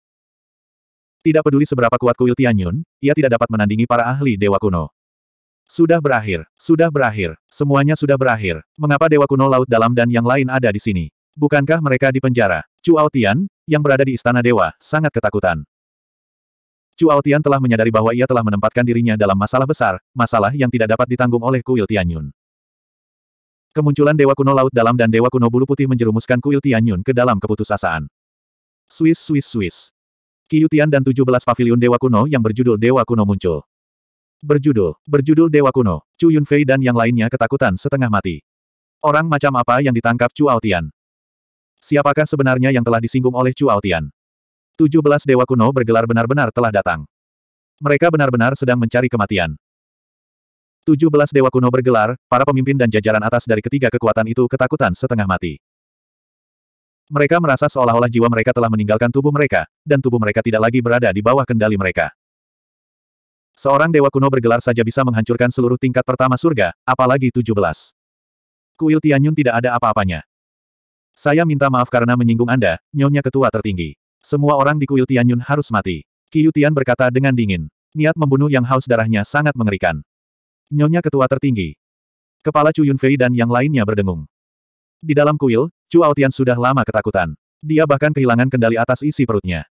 Tidak peduli seberapa kuat kuil Tianyun, ia tidak dapat menandingi para ahli Dewa Kuno. Sudah berakhir, sudah berakhir, semuanya sudah berakhir. Mengapa Dewa Kuno Laut Dalam dan yang lain ada di sini? Bukankah mereka di penjara? Cuao Tian, yang berada di Istana Dewa, sangat ketakutan. Cuao Tian telah menyadari bahwa ia telah menempatkan dirinya dalam masalah besar, masalah yang tidak dapat ditanggung oleh kuil Tianyun. Kemunculan Dewa Kuno Laut Dalam dan Dewa Kuno Bulu Putih menjerumuskan kuil Tianyun ke dalam keputusasaan. Swiss Swiss Swiss. Kiyutian dan 17 pavilion Dewa Kuno yang berjudul Dewa Kuno muncul. Berjudul, berjudul Dewa Kuno, Chu Yunfei dan yang lainnya ketakutan setengah mati. Orang macam apa yang ditangkap Chu Aotian? Siapakah sebenarnya yang telah disinggung oleh Chu Aotian? 17 Dewa Kuno bergelar benar-benar telah datang. Mereka benar-benar sedang mencari kematian. 17 Dewa Kuno bergelar, para pemimpin dan jajaran atas dari ketiga kekuatan itu ketakutan setengah mati. Mereka merasa seolah-olah jiwa mereka telah meninggalkan tubuh mereka, dan tubuh mereka tidak lagi berada di bawah kendali mereka. Seorang dewa kuno bergelar saja bisa menghancurkan seluruh tingkat pertama surga, apalagi 17. Kuil Tianyun tidak ada apa-apanya. Saya minta maaf karena menyinggung Anda, nyonya ketua tertinggi. Semua orang di kuil Tianyun harus mati. Qiu Tian berkata dengan dingin. Niat membunuh yang haus darahnya sangat mengerikan. Nyonya ketua tertinggi. Kepala Chu Yunfei dan yang lainnya berdengung. Di dalam kuil, Chu Aotian sudah lama ketakutan. Dia bahkan kehilangan kendali atas isi perutnya.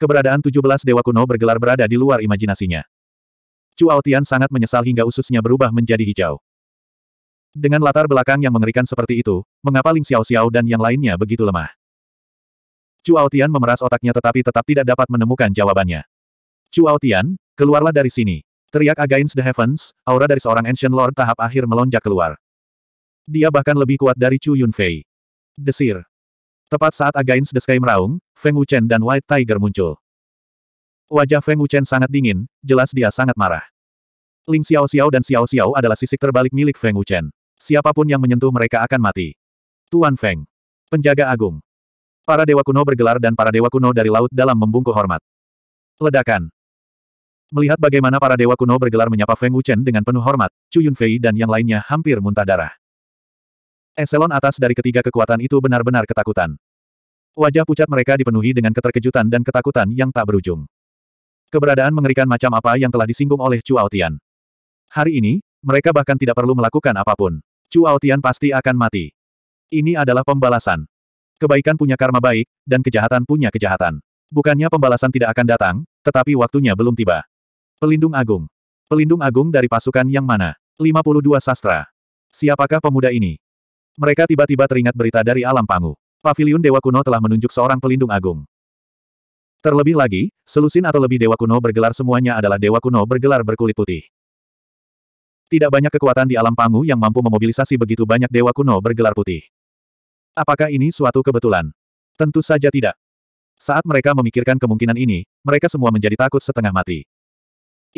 Keberadaan 17 dewa kuno bergelar berada di luar imajinasinya. Chu Aotian sangat menyesal hingga ususnya berubah menjadi hijau. Dengan latar belakang yang mengerikan seperti itu, mengapa Ling Xiao Xiao dan yang lainnya begitu lemah? Chu Aotian memeras otaknya tetapi tetap tidak dapat menemukan jawabannya. Chu Aotian, keluarlah dari sini. Teriak Against the Heavens, aura dari seorang Ancient Lord tahap akhir melonjak keluar. Dia bahkan lebih kuat dari Chu Yunfei. Desir. Tepat saat Against the Sky meraung, Feng Wuchen dan White Tiger muncul. Wajah Feng Wuchen sangat dingin, jelas dia sangat marah. Ling Xiao Xiao dan Xiao Xiao adalah sisik terbalik milik Feng Wuchen. Siapapun yang menyentuh mereka akan mati. Tuan Feng. Penjaga Agung. Para dewa kuno bergelar dan para dewa kuno dari laut dalam membungkuk hormat. Ledakan. Melihat bagaimana para dewa kuno bergelar menyapa Feng Wuchen dengan penuh hormat, Chu Yunfei dan yang lainnya hampir muntah darah. Eselon atas dari ketiga kekuatan itu benar-benar ketakutan. Wajah pucat mereka dipenuhi dengan keterkejutan dan ketakutan yang tak berujung. Keberadaan mengerikan macam apa yang telah disinggung oleh Chu Tian. Hari ini, mereka bahkan tidak perlu melakukan apapun. Chu Tian pasti akan mati. Ini adalah pembalasan. Kebaikan punya karma baik, dan kejahatan punya kejahatan. Bukannya pembalasan tidak akan datang, tetapi waktunya belum tiba. Pelindung Agung. Pelindung Agung dari pasukan yang mana? 52 sastra. Siapakah pemuda ini? Mereka tiba-tiba teringat berita dari alam pangu. pavilion Dewa Kuno telah menunjuk seorang pelindung agung. Terlebih lagi, selusin atau lebih Dewa Kuno bergelar semuanya adalah Dewa Kuno bergelar berkulit putih. Tidak banyak kekuatan di alam pangu yang mampu memobilisasi begitu banyak Dewa Kuno bergelar putih. Apakah ini suatu kebetulan? Tentu saja tidak. Saat mereka memikirkan kemungkinan ini, mereka semua menjadi takut setengah mati.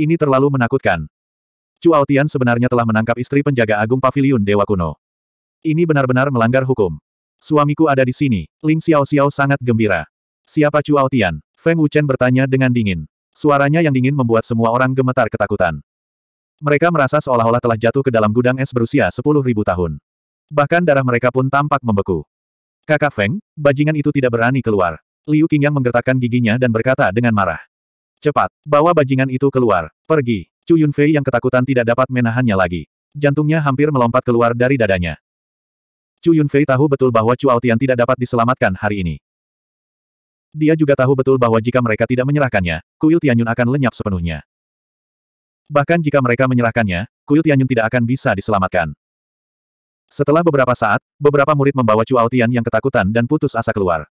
Ini terlalu menakutkan. Chu Tian sebenarnya telah menangkap istri penjaga agung paviliun Dewa Kuno. Ini benar-benar melanggar hukum. Suamiku ada di sini. Ling Xiao Xiao sangat gembira. Siapa Chu Aotian? Feng Wuchen bertanya dengan dingin. Suaranya yang dingin membuat semua orang gemetar ketakutan. Mereka merasa seolah-olah telah jatuh ke dalam gudang es berusia 10.000 tahun. Bahkan darah mereka pun tampak membeku. Kakak Feng, bajingan itu tidak berani keluar. Liu Qingyang menggertakkan giginya dan berkata dengan marah. Cepat, bawa bajingan itu keluar. Pergi. Chu Yunfei yang ketakutan tidak dapat menahannya lagi. Jantungnya hampir melompat keluar dari dadanya. Chu Yunfei tahu betul bahwa Chu Aotian tidak dapat diselamatkan hari ini. Dia juga tahu betul bahwa jika mereka tidak menyerahkannya, kuil Tianyun akan lenyap sepenuhnya. Bahkan jika mereka menyerahkannya, kuil Tianyun tidak akan bisa diselamatkan. Setelah beberapa saat, beberapa murid membawa Chu Aotian yang ketakutan dan putus asa keluar.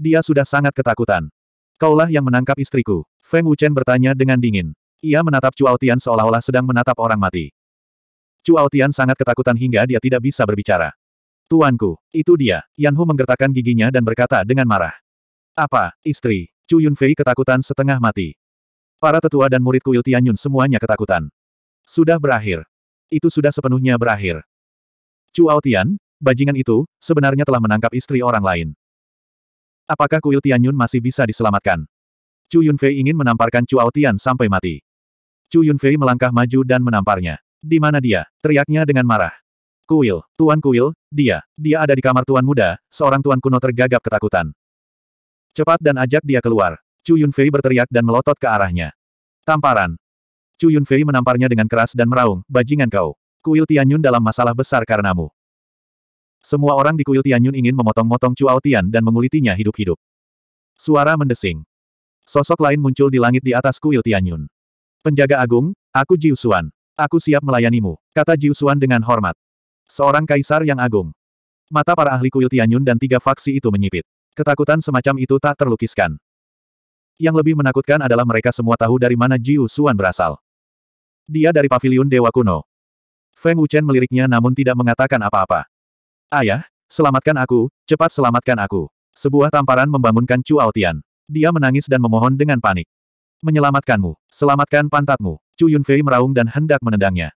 Dia sudah sangat ketakutan. Kaulah yang menangkap istriku. Feng Wuchen bertanya dengan dingin. Ia menatap Chu Aotian seolah-olah sedang menatap orang mati. Chu Aotian sangat ketakutan hingga dia tidak bisa berbicara. Tuanku, itu dia. Yan Hu menggertakkan giginya dan berkata dengan marah. Apa, istri? Chu Yunfei ketakutan setengah mati. Para tetua dan murid kuil Tianyun semuanya ketakutan. Sudah berakhir. Itu sudah sepenuhnya berakhir. Chu Aotian, bajingan itu, sebenarnya telah menangkap istri orang lain. Apakah kuil Tianyun masih bisa diselamatkan? Chu Yunfei ingin menamparkan Chu Aotian sampai mati. Chu Yunfei melangkah maju dan menamparnya. Di mana dia? Teriaknya dengan marah. Kuil, Tuan Kuil, dia, dia ada di kamar Tuan Muda, seorang Tuan kuno tergagap ketakutan. Cepat dan ajak dia keluar. Chu Yunfei berteriak dan melotot ke arahnya. Tamparan. Chu Yunfei menamparnya dengan keras dan meraung, bajingan kau. Kuil Tianyun dalam masalah besar karenamu. Semua orang di kuil Tianyun ingin memotong-motong Chu Aotian dan mengulitinya hidup-hidup. Suara mendesing. Sosok lain muncul di langit di atas kuil Tianyun. Penjaga agung, aku Jiusuan. Aku siap melayanimu, kata Jiusuan dengan hormat. Seorang kaisar yang agung. Mata para ahli kuil Tianyun dan tiga faksi itu menyipit. Ketakutan semacam itu tak terlukiskan. Yang lebih menakutkan adalah mereka semua tahu dari mana Jiu Suan berasal. Dia dari paviliun Dewa Kuno. Feng Wuchen meliriknya namun tidak mengatakan apa-apa. Ayah, selamatkan aku, cepat selamatkan aku. Sebuah tamparan membangunkan Chu Aotian. Dia menangis dan memohon dengan panik. Menyelamatkanmu, selamatkan pantatmu. Chu Yunfei meraung dan hendak menendangnya.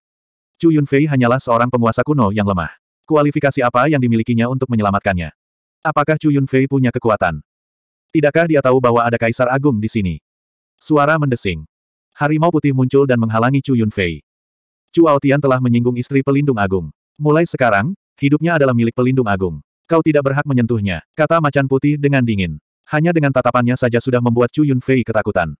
Chu Yunfei hanyalah seorang penguasa kuno yang lemah. Kualifikasi apa yang dimilikinya untuk menyelamatkannya? Apakah Chu Yunfei punya kekuatan? Tidakkah dia tahu bahwa ada kaisar agung di sini? Suara mendesing. Harimau putih muncul dan menghalangi Chu Yunfei. Chu Aotian telah menyinggung istri pelindung agung. Mulai sekarang, hidupnya adalah milik pelindung agung. Kau tidak berhak menyentuhnya, kata macan putih dengan dingin. Hanya dengan tatapannya saja sudah membuat Chu Yunfei ketakutan.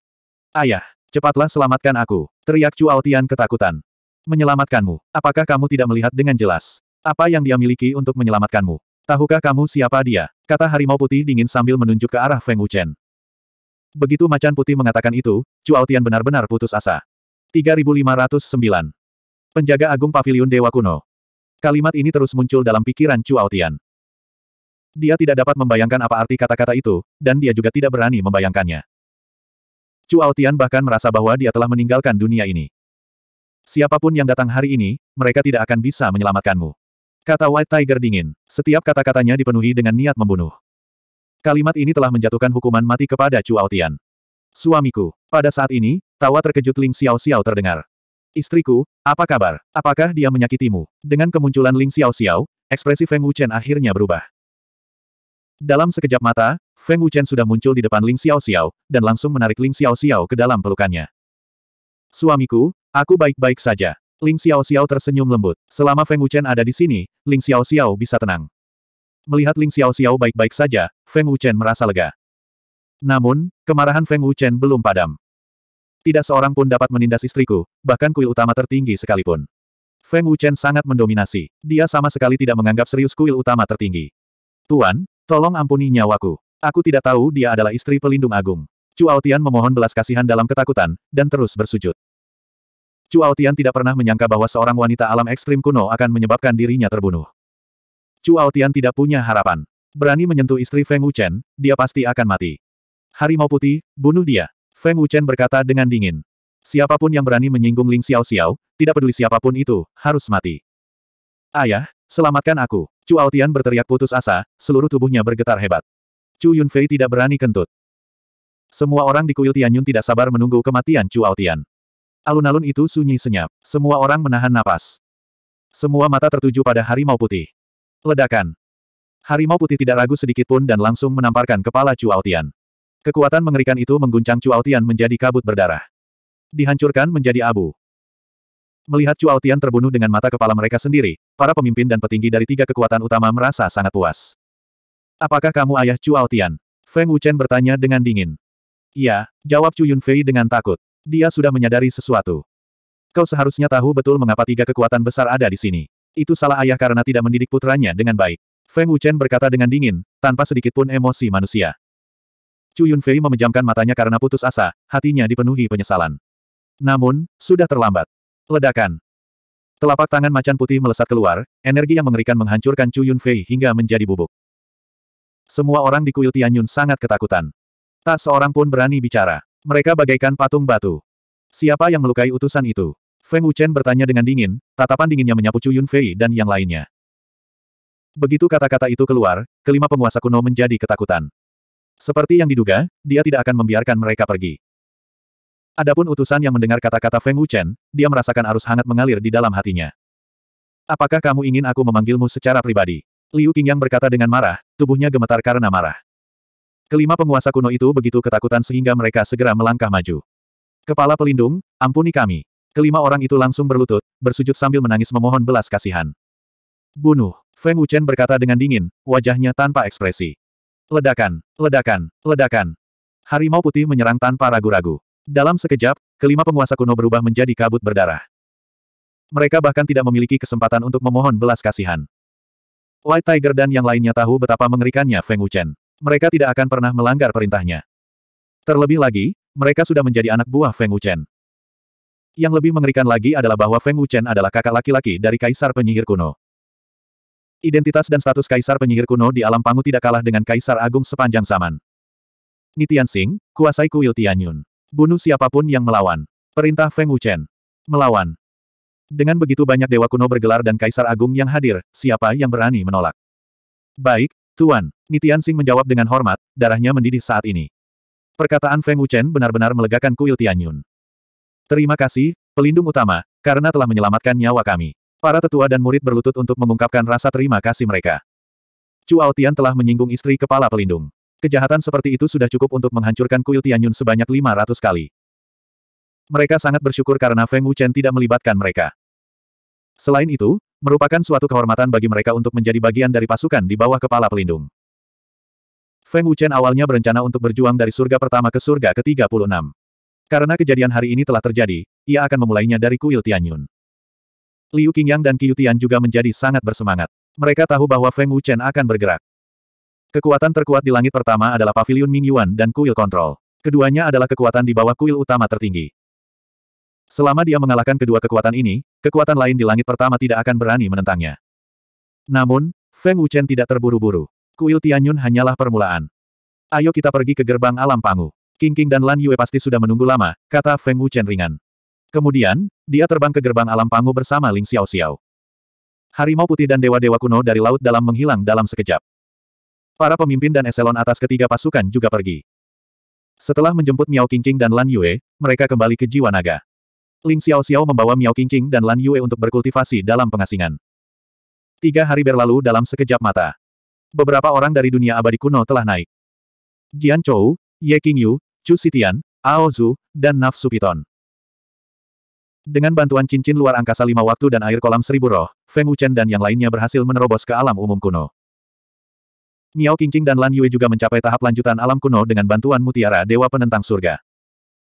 Ayah, cepatlah selamatkan aku, teriak Chu Aotian ketakutan. Menyelamatkanmu. Apakah kamu tidak melihat dengan jelas? Apa yang dia miliki untuk menyelamatkanmu? Tahukah kamu siapa dia? Kata harimau putih dingin sambil menunjuk ke arah Feng Wuchen. Begitu macan putih mengatakan itu, Cuao Tian benar-benar putus asa. 3509. Penjaga Agung Pavilion Dewa Kuno. Kalimat ini terus muncul dalam pikiran Cuao Tian. Dia tidak dapat membayangkan apa arti kata-kata itu, dan dia juga tidak berani membayangkannya. nya Cuao Tian bahkan merasa bahwa dia telah meninggalkan dunia ini. Siapapun yang datang hari ini, mereka tidak akan bisa menyelamatkanmu. Kata White Tiger dingin. Setiap kata-katanya dipenuhi dengan niat membunuh. Kalimat ini telah menjatuhkan hukuman mati kepada Chu Aotian. Suamiku. Pada saat ini, tawa terkejut Ling Xiao Xiao terdengar. Istriku, apa kabar? Apakah dia menyakitimu? Dengan kemunculan Ling Xiao Xiao, ekspresi Feng Wuchen akhirnya berubah. Dalam sekejap mata, Feng Wuchen sudah muncul di depan Ling Xiao Xiao, dan langsung menarik Ling Xiao Xiao ke dalam pelukannya. Suamiku, Aku baik-baik saja. Ling Xiao-Xiao tersenyum lembut. Selama Feng Wuchen ada di sini, Ling Xiao-Xiao bisa tenang. Melihat Ling Xiao-Xiao baik-baik saja, Feng Wuchen merasa lega. Namun, kemarahan Feng Wuchen belum padam. Tidak seorang pun dapat menindas istriku, bahkan kuil utama tertinggi sekalipun. Feng Wuchen sangat mendominasi. Dia sama sekali tidak menganggap serius kuil utama tertinggi. Tuan, tolong ampuni nyawaku. Aku tidak tahu dia adalah istri pelindung agung. Chu Tian memohon belas kasihan dalam ketakutan, dan terus bersujud. Chu Aotian tidak pernah menyangka bahwa seorang wanita alam ekstrim kuno akan menyebabkan dirinya terbunuh. Chu Aotian tidak punya harapan. Berani menyentuh istri Feng Wuchen, dia pasti akan mati. Harimau putih, bunuh dia. Feng Wuchen berkata dengan dingin. Siapapun yang berani menyinggung Ling Xiao Xiao, tidak peduli siapapun itu, harus mati. Ayah, selamatkan aku. Chu Aotian berteriak putus asa, seluruh tubuhnya bergetar hebat. Chu Yunfei tidak berani kentut. Semua orang di kuil Tianyun tidak sabar menunggu kematian Chu Aotian. Alun-alun itu sunyi senyap. Semua orang menahan napas. Semua mata tertuju pada harimau putih. Ledakan. Harimau putih tidak ragu sedikit pun dan langsung menamparkan kepala Altian. Kekuatan mengerikan itu mengguncang Altian menjadi kabut berdarah. Dihancurkan menjadi abu. Melihat Altian terbunuh dengan mata kepala mereka sendiri, para pemimpin dan petinggi dari tiga kekuatan utama merasa sangat puas. Apakah kamu ayah Altian? Feng Wuchen bertanya dengan dingin. Iya, jawab Chu Yunfei dengan takut. Dia sudah menyadari sesuatu. Kau seharusnya tahu betul mengapa tiga kekuatan besar ada di sini. Itu salah ayah karena tidak mendidik putranya dengan baik. Feng Wuchen berkata dengan dingin, tanpa sedikitpun emosi manusia. Chu Yunfei memejamkan matanya karena putus asa, hatinya dipenuhi penyesalan. Namun, sudah terlambat. Ledakan. Telapak tangan macan putih melesat keluar, energi yang mengerikan menghancurkan Chu Yunfei hingga menjadi bubuk. Semua orang di kuil Tianyun sangat ketakutan. Tak seorang pun berani bicara. Mereka bagaikan patung batu. Siapa yang melukai utusan itu? Feng Wuchen bertanya dengan dingin, tatapan dinginnya menyapu Chu Yunfei dan yang lainnya. Begitu kata-kata itu keluar, kelima penguasa kuno menjadi ketakutan. Seperti yang diduga, dia tidak akan membiarkan mereka pergi. Adapun utusan yang mendengar kata-kata Feng Wuchen, dia merasakan arus hangat mengalir di dalam hatinya. Apakah kamu ingin aku memanggilmu secara pribadi? Liu Qingyang berkata dengan marah, tubuhnya gemetar karena marah. Kelima penguasa kuno itu begitu ketakutan sehingga mereka segera melangkah maju. Kepala pelindung, ampuni kami. Kelima orang itu langsung berlutut, bersujud sambil menangis memohon belas kasihan. Bunuh, Feng Wuchen berkata dengan dingin, wajahnya tanpa ekspresi. Ledakan, ledakan, ledakan. Harimau putih menyerang tanpa ragu-ragu. Dalam sekejap, kelima penguasa kuno berubah menjadi kabut berdarah. Mereka bahkan tidak memiliki kesempatan untuk memohon belas kasihan. White Tiger dan yang lainnya tahu betapa mengerikannya Feng Wuchen mereka tidak akan pernah melanggar perintahnya. Terlebih lagi, mereka sudah menjadi anak buah Feng Wuchen. Yang lebih mengerikan lagi adalah bahwa Feng Wuchen adalah kakak laki-laki dari Kaisar Penyihir Kuno. Identitas dan status Kaisar Penyihir Kuno di alam pangu tidak kalah dengan Kaisar Agung sepanjang zaman. Nitian Singh, kuasai kuil Tianyun. Bunuh siapapun yang melawan. Perintah Feng Wuchen. Melawan. Dengan begitu banyak dewa kuno bergelar dan Kaisar Agung yang hadir, siapa yang berani menolak? Baik, Tuan. Nitian Sing menjawab dengan hormat, darahnya mendidih saat ini. Perkataan Feng Wuchen benar-benar melegakan kuil Tianyun. Terima kasih, pelindung utama, karena telah menyelamatkan nyawa kami. Para tetua dan murid berlutut untuk mengungkapkan rasa terima kasih mereka. Chu Tian telah menyinggung istri kepala pelindung. Kejahatan seperti itu sudah cukup untuk menghancurkan kuil Tianyun sebanyak 500 kali. Mereka sangat bersyukur karena Feng Wuchen tidak melibatkan mereka. Selain itu, merupakan suatu kehormatan bagi mereka untuk menjadi bagian dari pasukan di bawah kepala pelindung. Feng Wuchen awalnya berencana untuk berjuang dari surga pertama ke surga ke-36. Karena kejadian hari ini telah terjadi, ia akan memulainya dari kuil Tianyun. Liu Qingyang dan Qiu Tian juga menjadi sangat bersemangat. Mereka tahu bahwa Feng Wuchen akan bergerak. Kekuatan terkuat di langit pertama adalah Paviliun Mingyuan dan kuil kontrol. Keduanya adalah kekuatan di bawah kuil utama tertinggi. Selama dia mengalahkan kedua kekuatan ini, kekuatan lain di langit pertama tidak akan berani menentangnya. Namun, Feng Wuchen tidak terburu-buru. Kuil Tianyun hanyalah permulaan. Ayo kita pergi ke gerbang alam pangu. King King dan Lan Yue pasti sudah menunggu lama, kata Feng Chen ringan. Kemudian, dia terbang ke gerbang alam pangu bersama Ling Xiao Xiao. Harimau putih dan dewa-dewa kuno dari laut dalam menghilang dalam sekejap. Para pemimpin dan eselon atas ketiga pasukan juga pergi. Setelah menjemput Miao Qingqing dan Lan Yue, mereka kembali ke Jiwa Naga. Ling Xiao Xiao membawa Miao Qingqing dan Lan Yue untuk berkultivasi dalam pengasingan. Tiga hari berlalu dalam sekejap mata beberapa orang dari dunia abadi kuno telah naik. Jian Chou, Ye Qingyu, Chu Sitian, Ao Zhu, dan Nafsu Piton. Dengan bantuan cincin luar angkasa lima waktu dan air kolam seribu roh, Feng Wuchen dan yang lainnya berhasil menerobos ke alam umum kuno. Miao Qingqing dan Lan Yue juga mencapai tahap lanjutan alam kuno dengan bantuan mutiara Dewa Penentang Surga.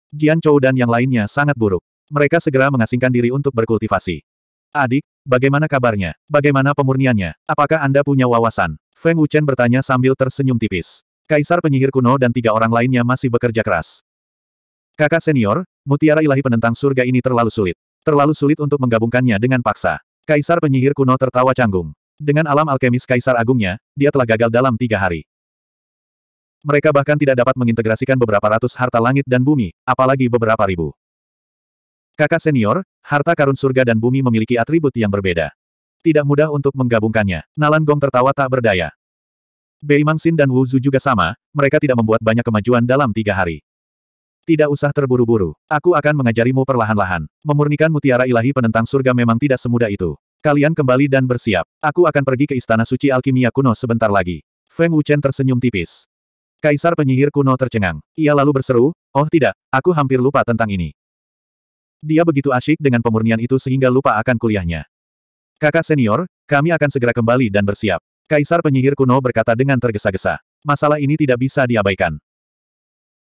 Jian Chou dan yang lainnya sangat buruk. Mereka segera mengasingkan diri untuk berkultivasi. Adik, bagaimana kabarnya? Bagaimana pemurniannya? Apakah Anda punya wawasan? Feng Wuchen bertanya sambil tersenyum tipis. Kaisar penyihir kuno dan tiga orang lainnya masih bekerja keras. Kakak senior, mutiara ilahi penentang surga ini terlalu sulit. Terlalu sulit untuk menggabungkannya dengan paksa. Kaisar penyihir kuno tertawa canggung. Dengan alam alkemis kaisar agungnya, dia telah gagal dalam tiga hari. Mereka bahkan tidak dapat mengintegrasikan beberapa ratus harta langit dan bumi, apalagi beberapa ribu. Kakak senior, harta karun surga dan bumi memiliki atribut yang berbeda. Tidak mudah untuk menggabungkannya. Nalan Gong tertawa tak berdaya. Bei Mangsin dan Wu Zhu juga sama, mereka tidak membuat banyak kemajuan dalam tiga hari. Tidak usah terburu-buru. Aku akan mengajarimu perlahan-lahan. Memurnikan mutiara ilahi penentang surga memang tidak semudah itu. Kalian kembali dan bersiap. Aku akan pergi ke Istana Suci Alkimia Kuno sebentar lagi. Feng Wuchen tersenyum tipis. Kaisar penyihir kuno tercengang. Ia lalu berseru, Oh tidak, aku hampir lupa tentang ini. Dia begitu asyik dengan pemurnian itu sehingga lupa akan kuliahnya. Kakak senior, kami akan segera kembali dan bersiap. Kaisar penyihir kuno berkata dengan tergesa-gesa. Masalah ini tidak bisa diabaikan.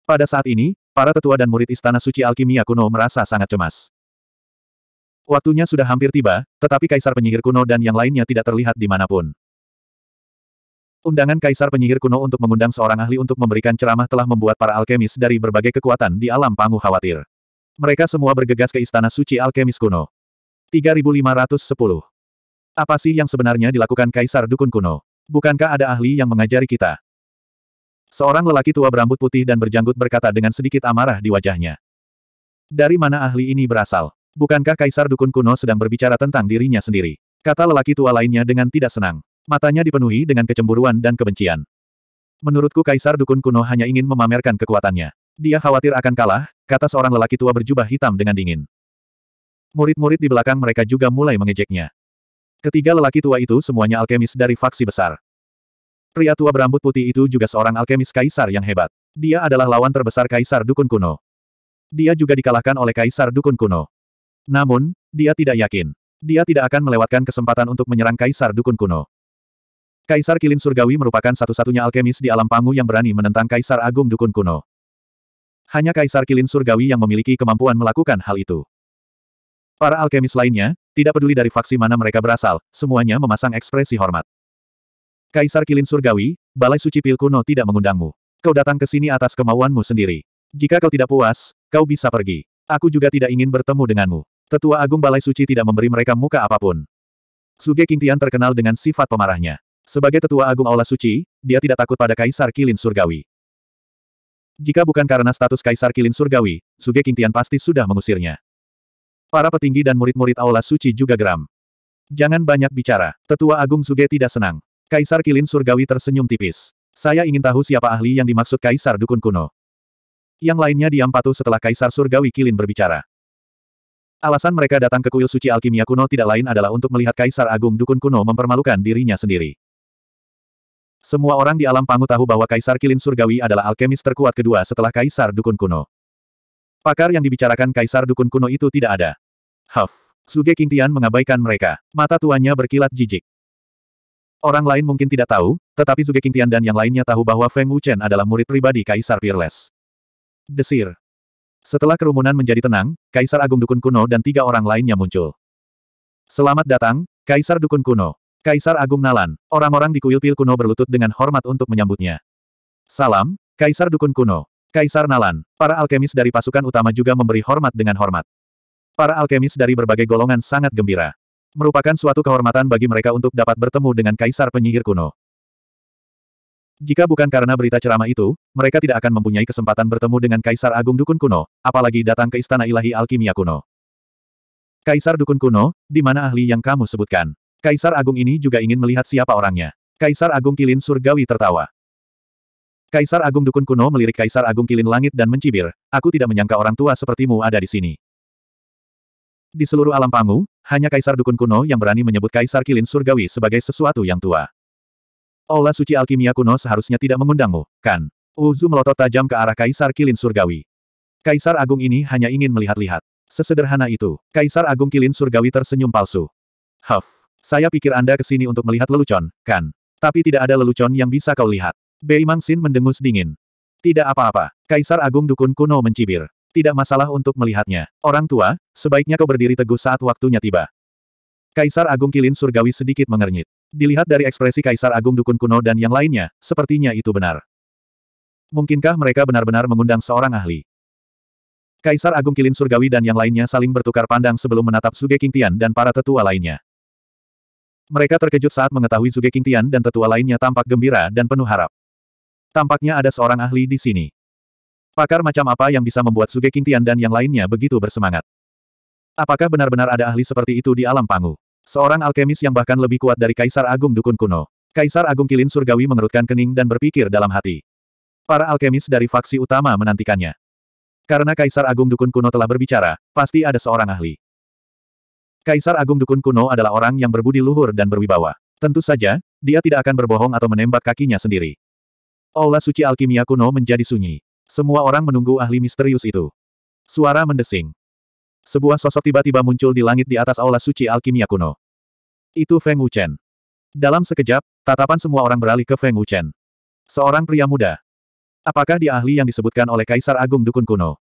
Pada saat ini, para tetua dan murid Istana Suci Alkimia kuno merasa sangat cemas. Waktunya sudah hampir tiba, tetapi Kaisar penyihir kuno dan yang lainnya tidak terlihat di manapun. Undangan Kaisar penyihir kuno untuk mengundang seorang ahli untuk memberikan ceramah telah membuat para alkemis dari berbagai kekuatan di alam pangu khawatir. Mereka semua bergegas ke Istana Suci Alkemis kuno. 3510 apa sih yang sebenarnya dilakukan Kaisar Dukun Kuno? Bukankah ada ahli yang mengajari kita? Seorang lelaki tua berambut putih dan berjanggut berkata dengan sedikit amarah di wajahnya. Dari mana ahli ini berasal? Bukankah Kaisar Dukun Kuno sedang berbicara tentang dirinya sendiri? Kata lelaki tua lainnya dengan tidak senang. Matanya dipenuhi dengan kecemburuan dan kebencian. Menurutku Kaisar Dukun Kuno hanya ingin memamerkan kekuatannya. Dia khawatir akan kalah, kata seorang lelaki tua berjubah hitam dengan dingin. Murid-murid di belakang mereka juga mulai mengejeknya. Ketiga lelaki tua itu semuanya alkemis dari faksi besar. Pria tua berambut putih itu juga seorang alkemis kaisar yang hebat. Dia adalah lawan terbesar kaisar dukun kuno. Dia juga dikalahkan oleh kaisar dukun kuno. Namun, dia tidak yakin. Dia tidak akan melewatkan kesempatan untuk menyerang kaisar dukun kuno. Kaisar Kilin Surgawi merupakan satu-satunya alkemis di alam pangu yang berani menentang kaisar agung dukun kuno. Hanya kaisar Kilin Surgawi yang memiliki kemampuan melakukan hal itu. Para alkemis lainnya, tidak peduli dari faksi mana mereka berasal, semuanya memasang ekspresi hormat. Kaisar Kilin Surgawi, Balai Suci Pilkuno tidak mengundangmu. Kau datang ke sini atas kemauanmu sendiri. Jika kau tidak puas, kau bisa pergi. Aku juga tidak ingin bertemu denganmu. Tetua Agung Balai Suci tidak memberi mereka muka apapun. Suge Kintian terkenal dengan sifat pemarahnya. Sebagai Tetua Agung Aula Suci, dia tidak takut pada Kaisar Kilin Surgawi. Jika bukan karena status Kaisar Kilin Surgawi, Suge Kintian pasti sudah mengusirnya. Para petinggi dan murid-murid Aula Suci juga geram. Jangan banyak bicara. Tetua Agung Suge tidak senang. Kaisar Kilin Surgawi tersenyum tipis. Saya ingin tahu siapa ahli yang dimaksud Kaisar Dukun Kuno. Yang lainnya diam patuh setelah Kaisar Surgawi Kilin berbicara. Alasan mereka datang ke kuil suci alkimia kuno tidak lain adalah untuk melihat Kaisar Agung Dukun Kuno mempermalukan dirinya sendiri. Semua orang di alam pangu tahu bahwa Kaisar Kilin Surgawi adalah alkemis terkuat kedua setelah Kaisar Dukun Kuno. Pakar yang dibicarakan Kaisar Dukun Kuno itu tidak ada. Huff. Suge Qingtian mengabaikan mereka. Mata tuannya berkilat jijik. Orang lain mungkin tidak tahu, tetapi Suge Qingtian dan yang lainnya tahu bahwa Feng Chen adalah murid pribadi Kaisar Peerless. Desir. Setelah kerumunan menjadi tenang, Kaisar Agung Dukun Kuno dan tiga orang lainnya muncul. Selamat datang, Kaisar Dukun Kuno. Kaisar Agung Nalan. Orang-orang di kuil pil kuno berlutut dengan hormat untuk menyambutnya. Salam, Kaisar Dukun Kuno. Kaisar Nalan. Para alkemis dari pasukan utama juga memberi hormat dengan hormat. Para alkemis dari berbagai golongan sangat gembira. Merupakan suatu kehormatan bagi mereka untuk dapat bertemu dengan kaisar penyihir kuno. Jika bukan karena berita ceramah itu, mereka tidak akan mempunyai kesempatan bertemu dengan Kaisar Agung Dukun Kuno, apalagi datang ke Istana Ilahi Alkimia Kuno. Kaisar Dukun Kuno, di mana ahli yang kamu sebutkan? Kaisar Agung ini juga ingin melihat siapa orangnya. Kaisar Agung Kilin Surgawi tertawa. Kaisar Agung Dukun Kuno melirik Kaisar Agung Kilin Langit dan mencibir, aku tidak menyangka orang tua sepertimu ada di sini. Di seluruh alam pangu, hanya kaisar dukun kuno yang berani menyebut kaisar kilin surgawi sebagai sesuatu yang tua. Aula suci alkimia kuno seharusnya tidak mengundangmu, kan? Uzu melotot tajam ke arah kaisar kilin surgawi. Kaisar agung ini hanya ingin melihat-lihat. Sesederhana itu, kaisar agung kilin surgawi tersenyum palsu. Huff, saya pikir Anda kesini untuk melihat lelucon, kan? Tapi tidak ada lelucon yang bisa kau lihat. Bei Mangsin mendengus dingin. Tidak apa-apa, kaisar agung dukun kuno mencibir. Tidak masalah untuk melihatnya. Orang tua, sebaiknya kau berdiri teguh saat waktunya tiba. Kaisar Agung Kilin Surgawi sedikit mengernyit. Dilihat dari ekspresi Kaisar Agung Dukun Kuno dan yang lainnya, sepertinya itu benar. Mungkinkah mereka benar-benar mengundang seorang ahli? Kaisar Agung Kilin Surgawi dan yang lainnya saling bertukar pandang sebelum menatap Suge Kingtian dan para tetua lainnya. Mereka terkejut saat mengetahui Suge Kingtian dan tetua lainnya tampak gembira dan penuh harap. Tampaknya ada seorang ahli di sini. Pakar macam apa yang bisa membuat Suge Tian dan yang lainnya begitu bersemangat? Apakah benar-benar ada ahli seperti itu di alam pangu? Seorang alkemis yang bahkan lebih kuat dari Kaisar Agung Dukun Kuno. Kaisar Agung Kilin Surgawi mengerutkan kening dan berpikir dalam hati. Para alkemis dari faksi utama menantikannya. Karena Kaisar Agung Dukun Kuno telah berbicara, pasti ada seorang ahli. Kaisar Agung Dukun Kuno adalah orang yang berbudi luhur dan berwibawa. Tentu saja, dia tidak akan berbohong atau menembak kakinya sendiri. Aula suci alkimia kuno menjadi sunyi. Semua orang menunggu ahli misterius itu. Suara mendesing. Sebuah sosok tiba-tiba muncul di langit di atas aula suci alkimia kuno. Itu Feng Wuchen. Dalam sekejap, tatapan semua orang beralih ke Feng Wuchen. Seorang pria muda. Apakah dia ahli yang disebutkan oleh Kaisar Agung Dukun Kuno?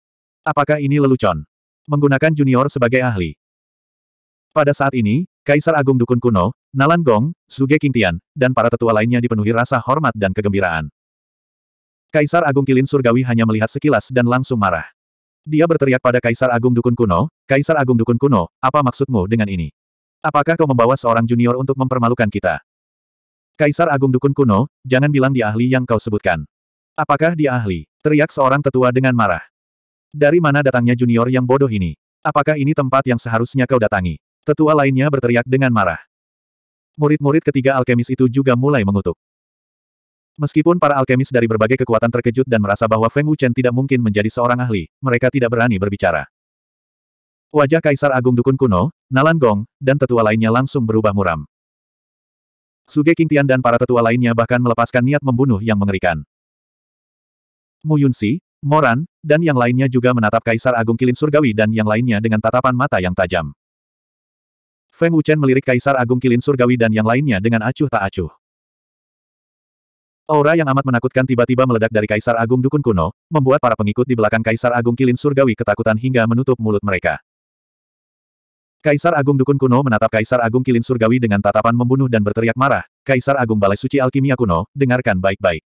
Apakah ini lelucon? Menggunakan junior sebagai ahli. Pada saat ini, Kaisar Agung Dukun Kuno, Nalan Gong, Suge Qingtian, dan para tetua lainnya dipenuhi rasa hormat dan kegembiraan. Kaisar Agung Kilin Surgawi hanya melihat sekilas dan langsung marah. Dia berteriak pada Kaisar Agung Dukun Kuno, Kaisar Agung Dukun Kuno, apa maksudmu dengan ini? Apakah kau membawa seorang junior untuk mempermalukan kita? Kaisar Agung Dukun Kuno, jangan bilang di ahli yang kau sebutkan. Apakah dia ahli? Teriak seorang tetua dengan marah. Dari mana datangnya junior yang bodoh ini? Apakah ini tempat yang seharusnya kau datangi? Tetua lainnya berteriak dengan marah. Murid-murid ketiga alkemis itu juga mulai mengutuk. Meskipun para alkemis dari berbagai kekuatan terkejut dan merasa bahwa Feng Wuchen tidak mungkin menjadi seorang ahli, mereka tidak berani berbicara. Wajah Kaisar Agung Dukun Kuno, Nalan Gong, dan tetua lainnya langsung berubah muram. Suge Tian dan para tetua lainnya bahkan melepaskan niat membunuh yang mengerikan. Mu Yunsi, Moran, dan yang lainnya juga menatap Kaisar Agung Kilin Surgawi dan yang lainnya dengan tatapan mata yang tajam. Feng Wuchen melirik Kaisar Agung Kilin Surgawi dan yang lainnya dengan acuh tak acuh. Aura yang amat menakutkan tiba-tiba meledak dari Kaisar Agung Dukun Kuno, membuat para pengikut di belakang Kaisar Agung Kilin Surgawi ketakutan hingga menutup mulut mereka. Kaisar Agung Dukun Kuno menatap Kaisar Agung Kilin Surgawi dengan tatapan membunuh dan berteriak marah, Kaisar Agung Balai Suci Alkimia Kuno, dengarkan baik-baik.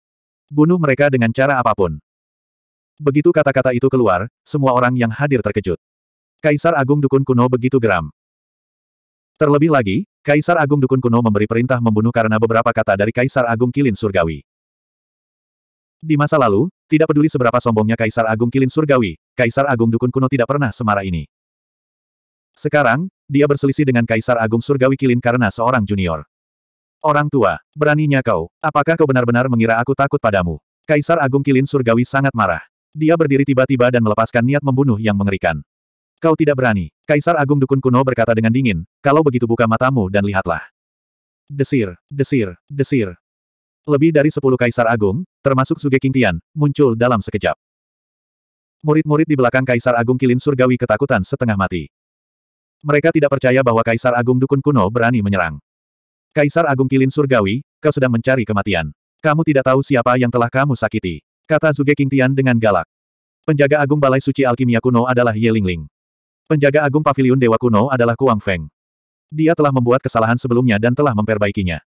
Bunuh mereka dengan cara apapun. Begitu kata-kata itu keluar, semua orang yang hadir terkejut. Kaisar Agung Dukun Kuno begitu geram. Terlebih lagi, Kaisar Agung Dukun Kuno memberi perintah membunuh karena beberapa kata dari Kaisar Agung Kilin Surgawi. Di masa lalu, tidak peduli seberapa sombongnya Kaisar Agung Kilin Surgawi, Kaisar Agung Dukun Kuno tidak pernah semarah ini. Sekarang, dia berselisih dengan Kaisar Agung Surgawi Kilin karena seorang junior. Orang tua, beraninya kau, apakah kau benar-benar mengira aku takut padamu? Kaisar Agung Kilin Surgawi sangat marah. Dia berdiri tiba-tiba dan melepaskan niat membunuh yang mengerikan. Kau tidak berani. Kaisar Agung Dukun Kuno berkata dengan dingin, kalau begitu buka matamu dan lihatlah. Desir, desir, desir. Lebih dari sepuluh Kaisar Agung, termasuk Suge Kingtian, muncul dalam sekejap. Murid-murid di belakang Kaisar Agung Kilin Surgawi ketakutan setengah mati. Mereka tidak percaya bahwa Kaisar Agung Dukun Kuno berani menyerang. Kaisar Agung Kilin Surgawi, kau sedang mencari kematian. Kamu tidak tahu siapa yang telah kamu sakiti. Kata Zuge Kingtian dengan galak. Penjaga agung Balai Suci Alkimia Kuno adalah Ye Lingling. Penjaga agung paviliun Dewa Kuno adalah Kuang Feng. Dia telah membuat kesalahan sebelumnya dan telah memperbaikinya.